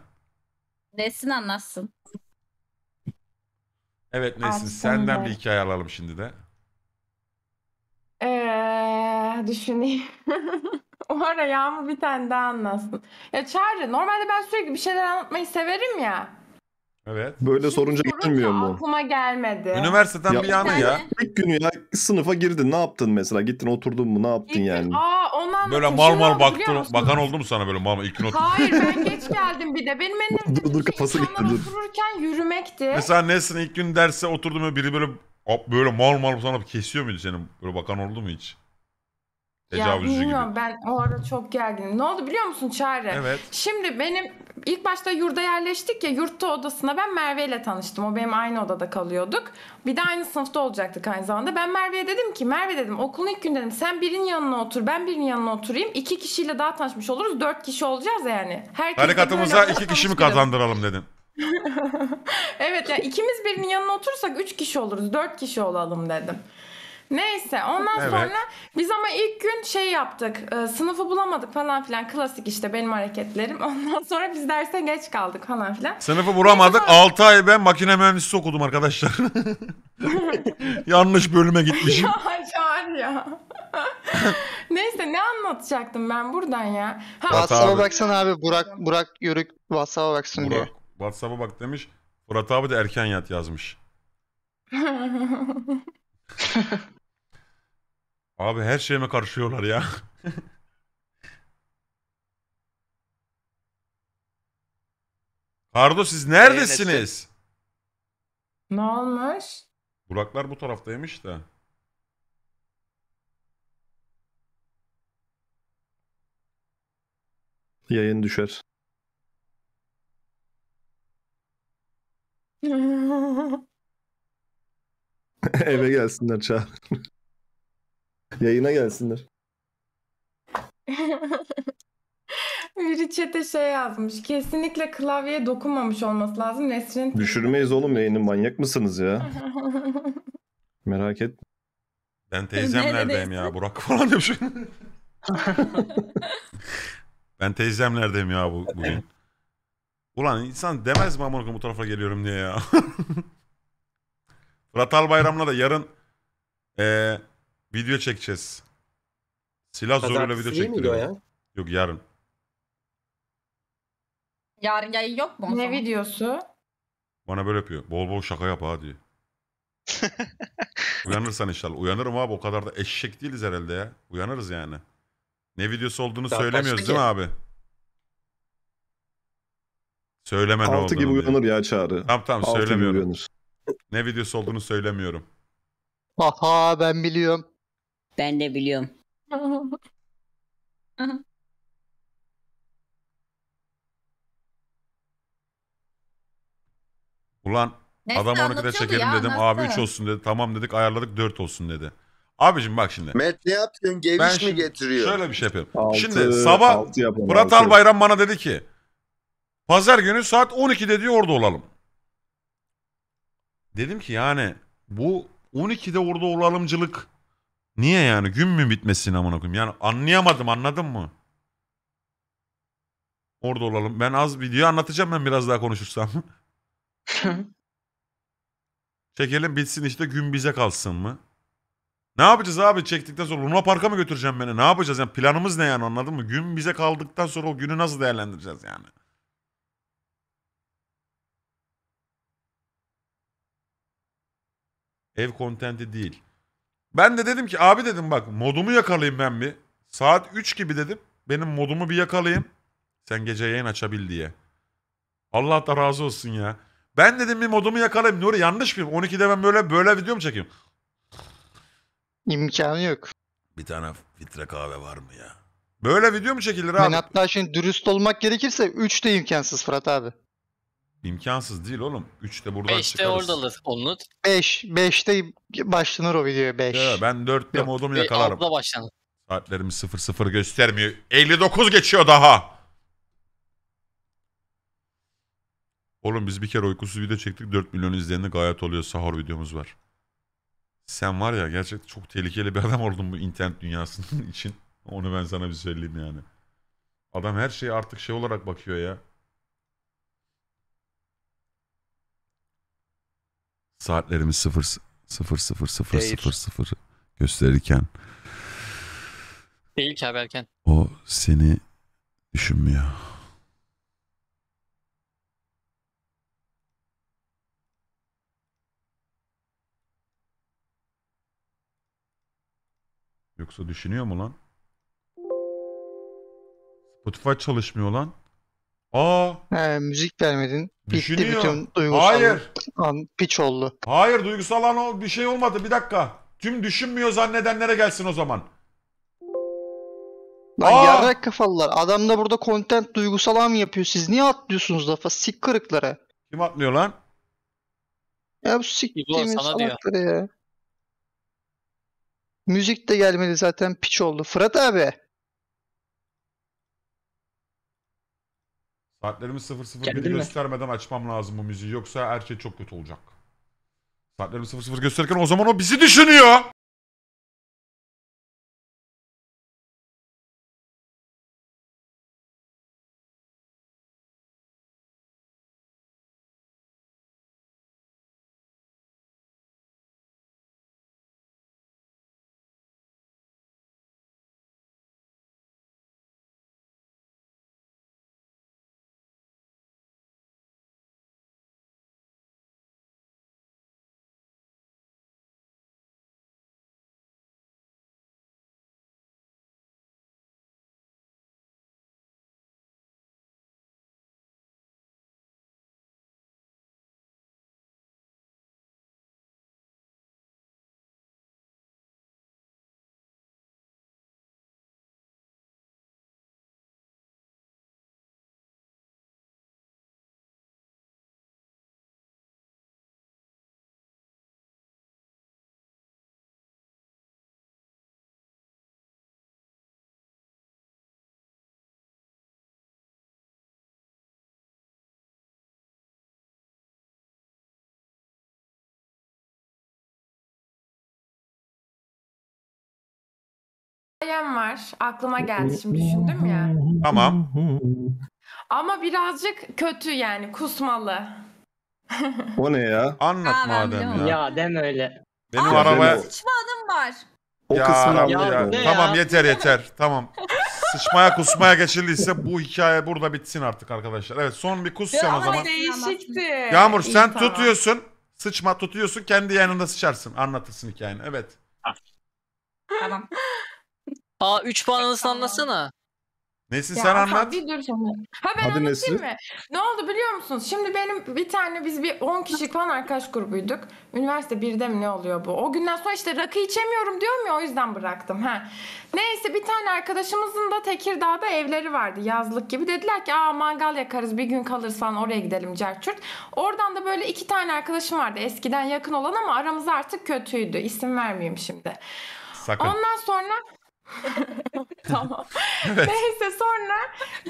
Speaker 5: Nesin
Speaker 1: anlatsın.
Speaker 4: Evet Nesrin Açtım senden bir hikaye alalım şimdi de.
Speaker 1: Ee, düşüneyim. O ara Yağmur bir tane daha anlatsın. Ya Çağrı normalde ben sürekli bir şeyler anlatmayı severim ya.
Speaker 3: Evet. Böyle sorunca Sorunca gelmiyor mu?
Speaker 1: Aklıma gelmedi. Üniversiteden Ya- bir yana ya.
Speaker 3: İlk günü ya sınıfa girdin ne yaptın mesela? Gittin oturdun mu ne yaptın Gittim. yani?
Speaker 1: Aa ondan Böyle mal mal baktın, bakan
Speaker 4: oldu mu sana böyle mal mal ilk not?
Speaker 1: Hayır ben geç geldim bir de. Benim en
Speaker 4: Dur, dur, şey kafası
Speaker 3: gitti,
Speaker 1: dur. otururken yürümekti. Mesela
Speaker 4: Nesin ilk gün derse oturdu mu biri böyle hop böyle mal mal sana kesiyor muydu senin? Böyle bakan oldu mu hiç?
Speaker 1: ya Tecavüzcü gibi. ben o ara çok gerginim. Ne oldu biliyor musun Çağrı? Evet. Şimdi benim İlk başta yurda yerleştik ya yurtta odasına ben Merve ile tanıştım. O benim aynı odada kalıyorduk. Bir de aynı sınıfta olacaktık aynı zamanda. Ben Merve'ye dedim ki Merve dedim okulun ilk gün dedim sen birinin yanına otur ben birinin yanına oturayım. İki kişiyle daha tanışmış oluruz. Dört kişi olacağız yani. Herkes Tarikatımıza iki kişi mi
Speaker 4: kazandıralım dedim
Speaker 1: evet yani ikimiz birinin yanına otursak üç kişi oluruz. Dört kişi olalım dedim. Neyse ondan Evet. sonra biz ama ilk gün şey yaptık. e, sınıfı bulamadık falan filan. Klasik işte benim hareketlerim. Ondan sonra biz derse geç kaldık falan filan.
Speaker 4: Sınıfı vuramadık. 6 ay ben makine mühendisi okudum arkadaşlar. Yanlış bölüme gitmişim.
Speaker 1: Ya Can ya. Neyse ne anlatacaktım ben buradan ya. WhatsApp'a
Speaker 2: baksana abi Burak Burak Yörük WhatsApp'a baksın diyor. Burak WhatsApp'a bak demiş.
Speaker 4: Burak abi de erken yat yazmış. Abi her şeyime karışıyorlar ya. Kardo siz neredesiniz?
Speaker 1: Ne olmuş?
Speaker 4: Buraklar bu taraftaymış da.
Speaker 3: Yayın düşer. Eve gelsinler çağır. Yayına gelsinler.
Speaker 1: Biri çete şey yazmış. Kesinlikle klavyeye dokunmamış olması lazım. Nesrin
Speaker 3: Düşürmeyiz oğlum yayını manyak mısınız ya? Merak et.
Speaker 4: Ben
Speaker 1: teyzem neredeyim ya
Speaker 3: Burak falan demiş.
Speaker 4: ben teyzem neredeyim ya bu, bugün. Ulan insan demez mi amına koyayım bu tarafa geliyorum diye ya. Fırat Albayram'la da yarın eee Video çekeceğiz. Silah zoruyla video Pazartesi çektiriyor. ya? Yok yarın.
Speaker 5: Yarın yayın yok mu Ne videosu?
Speaker 4: Bana böyle yapıyor. Bol bol şaka yap ha diyor. Uyanırsan inşallah. Uyanırım abi o kadar da eşek değiliz herhalde ya. Uyanırız yani. Ne videosu olduğunu Saat söylemiyoruz kaçta değil mi abi? Söyleme ne 6 olduğunu. gibi diye. uyanır ya Çağrı. Tamam tamam söylemiyorum. Ne videosu olduğunu söylemiyorum.
Speaker 2: Aha ben biliyorum. Ben de biliyorum.
Speaker 4: Ulan Neyse, adam onu anlatıyordu çekelim ya, dedim. Abi anlattı. 3 olsun dedi. Tamam dedik ayarladık 4 olsun dedi. Abicim bak şimdi. Met ne yapıyorsun? Geviş Ben mi şimdi getiriyor? şöyle
Speaker 7: bir şey yapayım. Altı, şimdi sabah altı yapın, Albayram
Speaker 4: bana dedi ki pazar günü saat 12'de diyor orada olalım. Dedim ki yani bu 12'de orada olalımcılık Niye yani? Gün mü bitmesin amına koyayım? Yani anlayamadım anladın mı? Orada olalım. Ben az video anlatacağım ben biraz daha konuşursam. Çekelim bitsin işte gün bize kalsın mı? Ne yapacağız abi çektikten sonra? Luna Park'a mı götüreceğim beni? Ne yapacağız yani? Planımız ne yani anladın mı? Gün bize kaldıktan sonra o günü nasıl değerlendireceğiz yani? Ev kontenti değil. Ben de dedim ki abi dedim bak modumu yakalayayım ben bir. Saat 3 gibi dedim. Benim modumu bir yakalayayım. Sen gece yayın açabil diye. Allah da razı olsun ya. Ben dedim bir modumu yakalayayım. Nuri yanlış mıyım? 12'de ben böyle böyle video mu çekeyim?
Speaker 2: İmkanı yok. Bir tane filtre kahve var mı ya? Böyle video mu çekilir abi? Ben hatta şimdi dürüst olmak gerekirse 3 de imkansız Fırat abi. İmkansız
Speaker 4: değil oğlum. 3'te buradan 5'te çıkarız. 5'te
Speaker 2: oradadır onu. 5. 5'te başlanır o video. 5. ben 4'te modumu yakalarım. 6'da başlanır.
Speaker 4: Saatlerimiz 00 göstermiyor. 59 geçiyor daha. Oğlum biz bir kere uykusuz video çektik. 4 milyon izleyenine gayet oluyor. Sahur videomuz var. Sen var ya gerçekten çok tehlikeli bir adam oldun bu internet dünyasının için. Onu ben sana bir söyleyeyim yani. Adam her şeyi artık şey olarak bakıyor ya. saatlerimiz 0 0 0 0 Değil. 0 0 gösterirken Değil ki haberken. o seni düşünmüyor. Yoksa düşünüyor mu lan? Spotify çalışmıyor lan. Aa. He, müzik vermedin. Bitti bütün duygusal Hayır. an piç oldu. Hayır duygusal an bir şey olmadı bir dakika. Tüm düşünmüyor zannedenlere gelsin o zaman.
Speaker 2: Lan Aa! yarrak kafalılar. Adam da burada content duygusal an yapıyor. Siz niye atlıyorsunuz lafa? Sik kırıklara. Kim atlıyor lan? Ya bu siktiğimin sana diyor. salakları ya. Müzik de gelmedi zaten piç oldu. Fırat abi.
Speaker 4: Saatlerimi 00.1 Kendime. göstermeden açmam lazım bu
Speaker 2: müziği. Yoksa her şey çok kötü olacak. Saatlerimi 00 gösterirken o zaman o bizi düşünüyor.
Speaker 1: hikayem var. Aklıma geldi şimdi düşündüm ya. Tamam. Ama birazcık kötü yani kusmalı.
Speaker 4: O ne ya?
Speaker 3: Anlat Aa, madem
Speaker 2: ya. Ya deme öyle. Benim Aa, arabaya... benim
Speaker 1: Sıçma adım var.
Speaker 4: O ya, kısmını Rabbi ya. Tamam yeter yeter. Tamam. Sıçmaya kusmaya geçildiyse bu hikaye burada bitsin artık arkadaşlar. Evet son bir kus o Ama zaman.
Speaker 5: değişikti.
Speaker 2: Yağmur İyi, sen tamam. tutuyorsun.
Speaker 4: Sıçma tutuyorsun kendi yanında sıçarsın. Anlatırsın hikayeni. Evet.
Speaker 1: Tamam. Aa 3 puanınızı anlasana.
Speaker 4: Nesin sen anlat. Hadi
Speaker 1: dur sana. Ha ben Hadi anlatayım Nesrin. mı? Ne oldu biliyor musunuz? Şimdi benim bir tane biz bir 10 kişilik falan arkadaş grubuyduk. Üniversite 1'de mi ne oluyor bu? O günden sonra işte rakı içemiyorum diyorum ya o yüzden bıraktım. Ha. Neyse bir tane arkadaşımızın da Tekirdağ'da evleri vardı yazlık gibi. Dediler ki aa mangal yakarız bir gün kalırsan oraya gidelim Cerçürt. Oradan da böyle iki tane arkadaşım vardı eskiden yakın olan ama aramız artık kötüydü. İsim vermeyeyim şimdi. Sakın. Ondan sonra tamam. Evet. Neyse sonra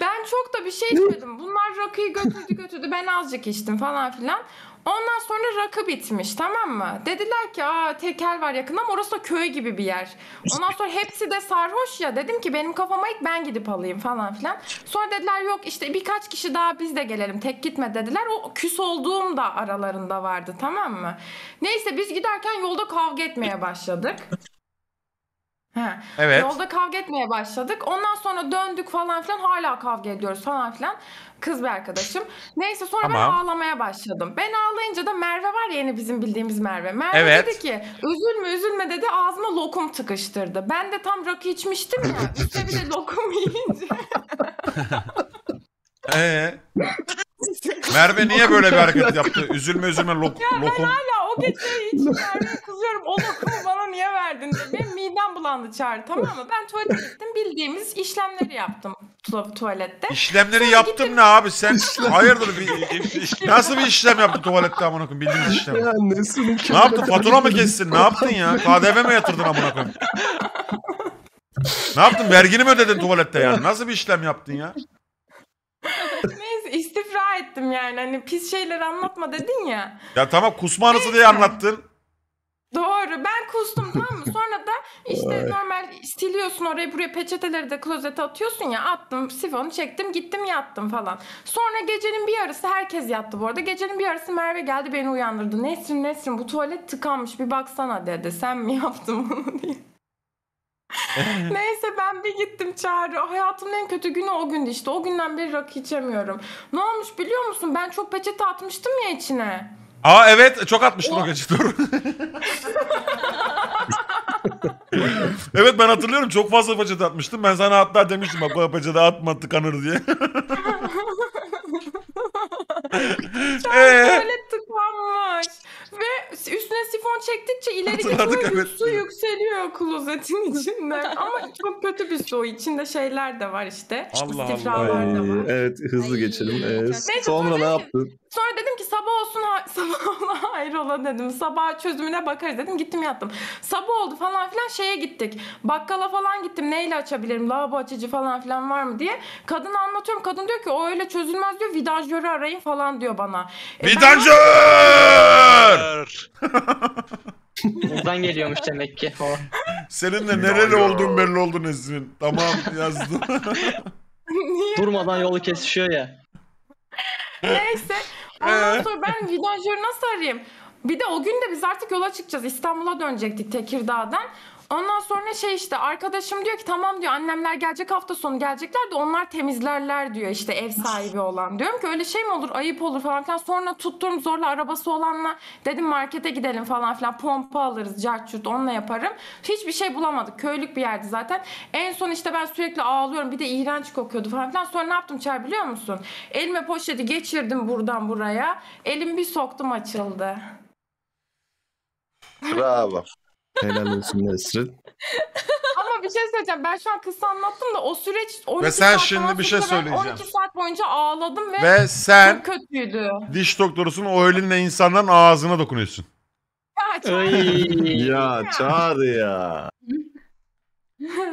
Speaker 1: ben çok da bir şey içmedim. Bunlar rakıyı götürdü götürdü ben azıcık içtim falan filan. Ondan sonra rakı bitmiş tamam mı? Dediler ki aa tekel var yakında ama orası da köy gibi bir yer. Ondan sonra hepsi de sarhoş ya dedim ki benim kafama ilk ben gidip alayım falan filan. Sonra dediler yok işte birkaç kişi daha biz de gelelim tek gitme dediler. O küs olduğum da aralarında vardı tamam mı? Neyse biz giderken yolda kavga etmeye başladık. He. Evet. Yolda kavga etmeye başladık. Ondan sonra döndük falan filan hala kavga ediyoruz falan filan. Kız bir arkadaşım. Neyse sonra Tamam. ben ağlamaya başladım. Ben ağlayınca da Merve var ya yeni bizim bildiğimiz Merve. Merve dedi ki üzülme üzülme dedi ağzıma lokum tıkıştırdı. Ben de tam rakı içmiştim ya üstüne bir de lokum yiyince. Ee? Merve niye böyle bir hareket yaptı? Üzülme üzülme
Speaker 4: lok- lokum
Speaker 1: o gece hiç vermeye kızıyorum. O lokumu bana niye verdin diye. Benim midem bulandı çağrı tamam mı? Ben tuvalete gittim bildiğimiz işlemleri yaptım tuvalette. İşlemleri Sonra yaptım
Speaker 4: gittim- ne abi sen? Hayırdır
Speaker 1: bir,
Speaker 4: nasıl bir işlem yaptın tuvalette amına koyayım bildiğiniz işlem. Ya nesinin Ne yaptın? Fatura mı kestin? Ne yaptın ya? KDV mi yatırdın amına koyayım? Ne yaptın? Vergini mi ödedin tuvalette yani? Nasıl bir işlem yaptın ya?
Speaker 1: istifra ettim yani. Hani pis şeyler anlatma dedin ya.
Speaker 4: Ya tamam kusma anısı diye anlattın.
Speaker 1: Doğru. Ben kustum tamam mı? Sonra da işte normal siliyorsun oraya buraya peçeteleri de klozete atıyorsun ya. Attım sifonu çektim gittim yattım falan. Sonra gecenin bir yarısı herkes yattı bu arada. Gecenin bir yarısı Merve geldi beni uyandırdı. Nesrin Nesrin bu tuvalet tıkanmış bir baksana dedi. Sen mi yaptın bunu diye. Neyse ben bir gittim çağrı. Hayatımın en kötü günü o gündü işte. O günden beri rakı içemiyorum. Ne olmuş biliyor musun? Ben çok peçete atmıştım ya içine.
Speaker 4: Aa evet çok atmıştın o gece dur. evet ben hatırlıyorum çok fazla peçete atmıştım. Ben sana hatta demiştim bak peçete atma tıkanır diye. Ee? böyle
Speaker 1: tıkanmış. Ve üstüne sifon çektikçe ileri Hatırladık, evet. su yükseliyor klozetin içinden. Ama çok kötü bir su. İçinde şeyler de var işte. Allah Allah. da var.
Speaker 3: Evet hızlı geçelim. Ee, sonra ne yaptın?
Speaker 1: Sonra dedim ki sabah olsun ha sabah ola hayrola dedim. Sabah çözümüne bakarız dedim. Gittim yattım. Sabah oldu falan filan şeye gittik. Bakkala falan gittim. Neyle açabilirim? Lavabo açıcı falan filan var mı diye. Kadın anlatıyorum. Kadın diyor ki o öyle çözülmez diyor. Vidanjörü arayın falan diyor bana. E, ben-
Speaker 2: Vidanjör!
Speaker 4: Buradan geliyormuş demek ki. O. Seninle nereli olduğun belli oldu Nesrin. Tamam yazdım.
Speaker 2: Durmadan yolu kesişiyor ya.
Speaker 1: Neyse. Ondan ee? sonra ben vidanjörü nasıl arayayım? Bir de o gün de biz artık yola çıkacağız. İstanbul'a dönecektik Tekirdağ'dan. Ondan sonra şey işte arkadaşım diyor ki tamam diyor annemler gelecek hafta sonu gelecekler de onlar temizlerler diyor işte ev sahibi olan. Diyorum ki öyle şey mi olur ayıp olur falan filan. Sonra tutturum zorla arabası olanla dedim markete gidelim falan filan pompa alırız carçurt onunla yaparım. Hiçbir şey bulamadık köylük bir yerdi zaten. En son işte ben sürekli ağlıyorum bir de iğrenç kokuyordu falan filan. Sonra ne yaptım Çer biliyor musun? Elime poşeti geçirdim buradan buraya. Elim bir soktum açıldı.
Speaker 7: Bravo. Helal olsun
Speaker 4: Nesrin.
Speaker 1: Ama bir şey söyleyeceğim. Ben şu an kısa anlattım da o süreç 12 Ve sen saat şimdi bir şey sürdü. Ben söyleyeceğim. 12 saat boyunca ağladım ve, Ve sen çok kötüydü.
Speaker 4: diş doktorusun o elinle insanların ağzına dokunuyorsun. ya Çağrı ya.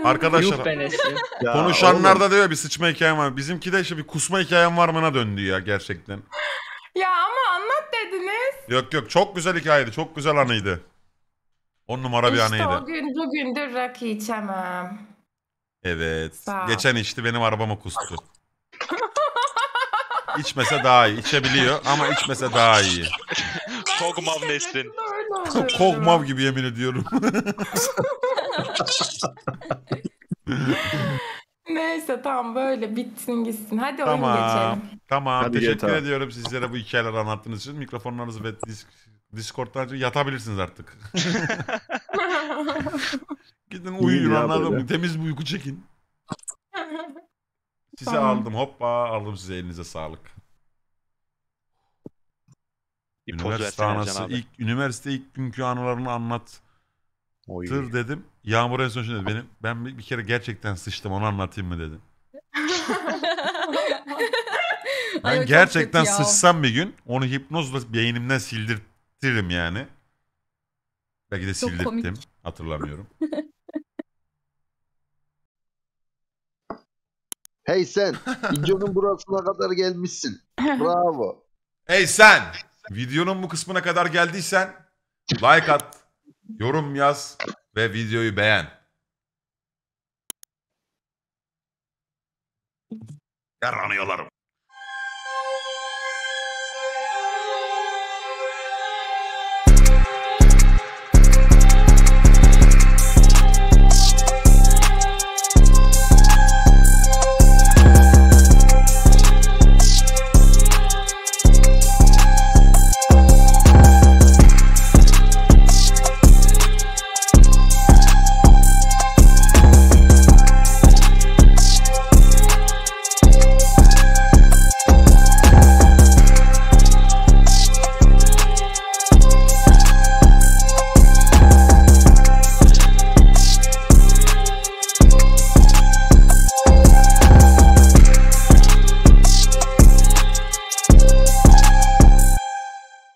Speaker 4: Arkadaşlar be Nesrin. konuşanlar da diyor bir sıçma hikayem var. Bizimki de işte bir kusma hikayem var mına döndü ya gerçekten.
Speaker 1: ya ama anlat dediniz.
Speaker 4: Yok yok çok güzel hikayeydi. Çok güzel anıydı. On numara bir İşte o
Speaker 1: gün bugündür rakı içemem.
Speaker 4: Evet. Geçen içti benim arabamı kustu. İçmese daha iyi. İçebiliyor ama içmese daha iyi. Kogmav Ben işte Kogmav gibi yemin ediyorum.
Speaker 1: Neyse tam böyle bitsin gitsin. Hadi oyun geçelim.
Speaker 4: tamam. Hadi Teşekkür GTA. ediyorum sizlere bu hikayeleri anlattığınız için. Mikrofonlarınızı ve disk Discord'dan yatabilirsiniz artık. Gidin uyuyun anladım anladın Temiz bir uyku çekin.
Speaker 7: Size tamam.
Speaker 4: aldım hoppa aldım size elinize sağlık. Bir üniversite anası ilk üniversite ilk günkü anılarını anlat. Tır dedim. Yağmur en son şey dedi. Benim, ben bir, bir kere gerçekten sıçtım onu anlatayım mı dedi.
Speaker 2: ben Ay, gerçekten sıçsam
Speaker 4: bir gün onu hipnozla beynimden sildir Sildiririm yani. Belki de Çok sildirttim. komik. Hatırlamıyorum.
Speaker 7: Hey sen, videonun burasına kadar gelmişsin. Bravo. Hey sen!
Speaker 4: Videonun bu kısmına kadar geldiysen like at, yorum yaz ve videoyu beğen. Yaranıyorlarım.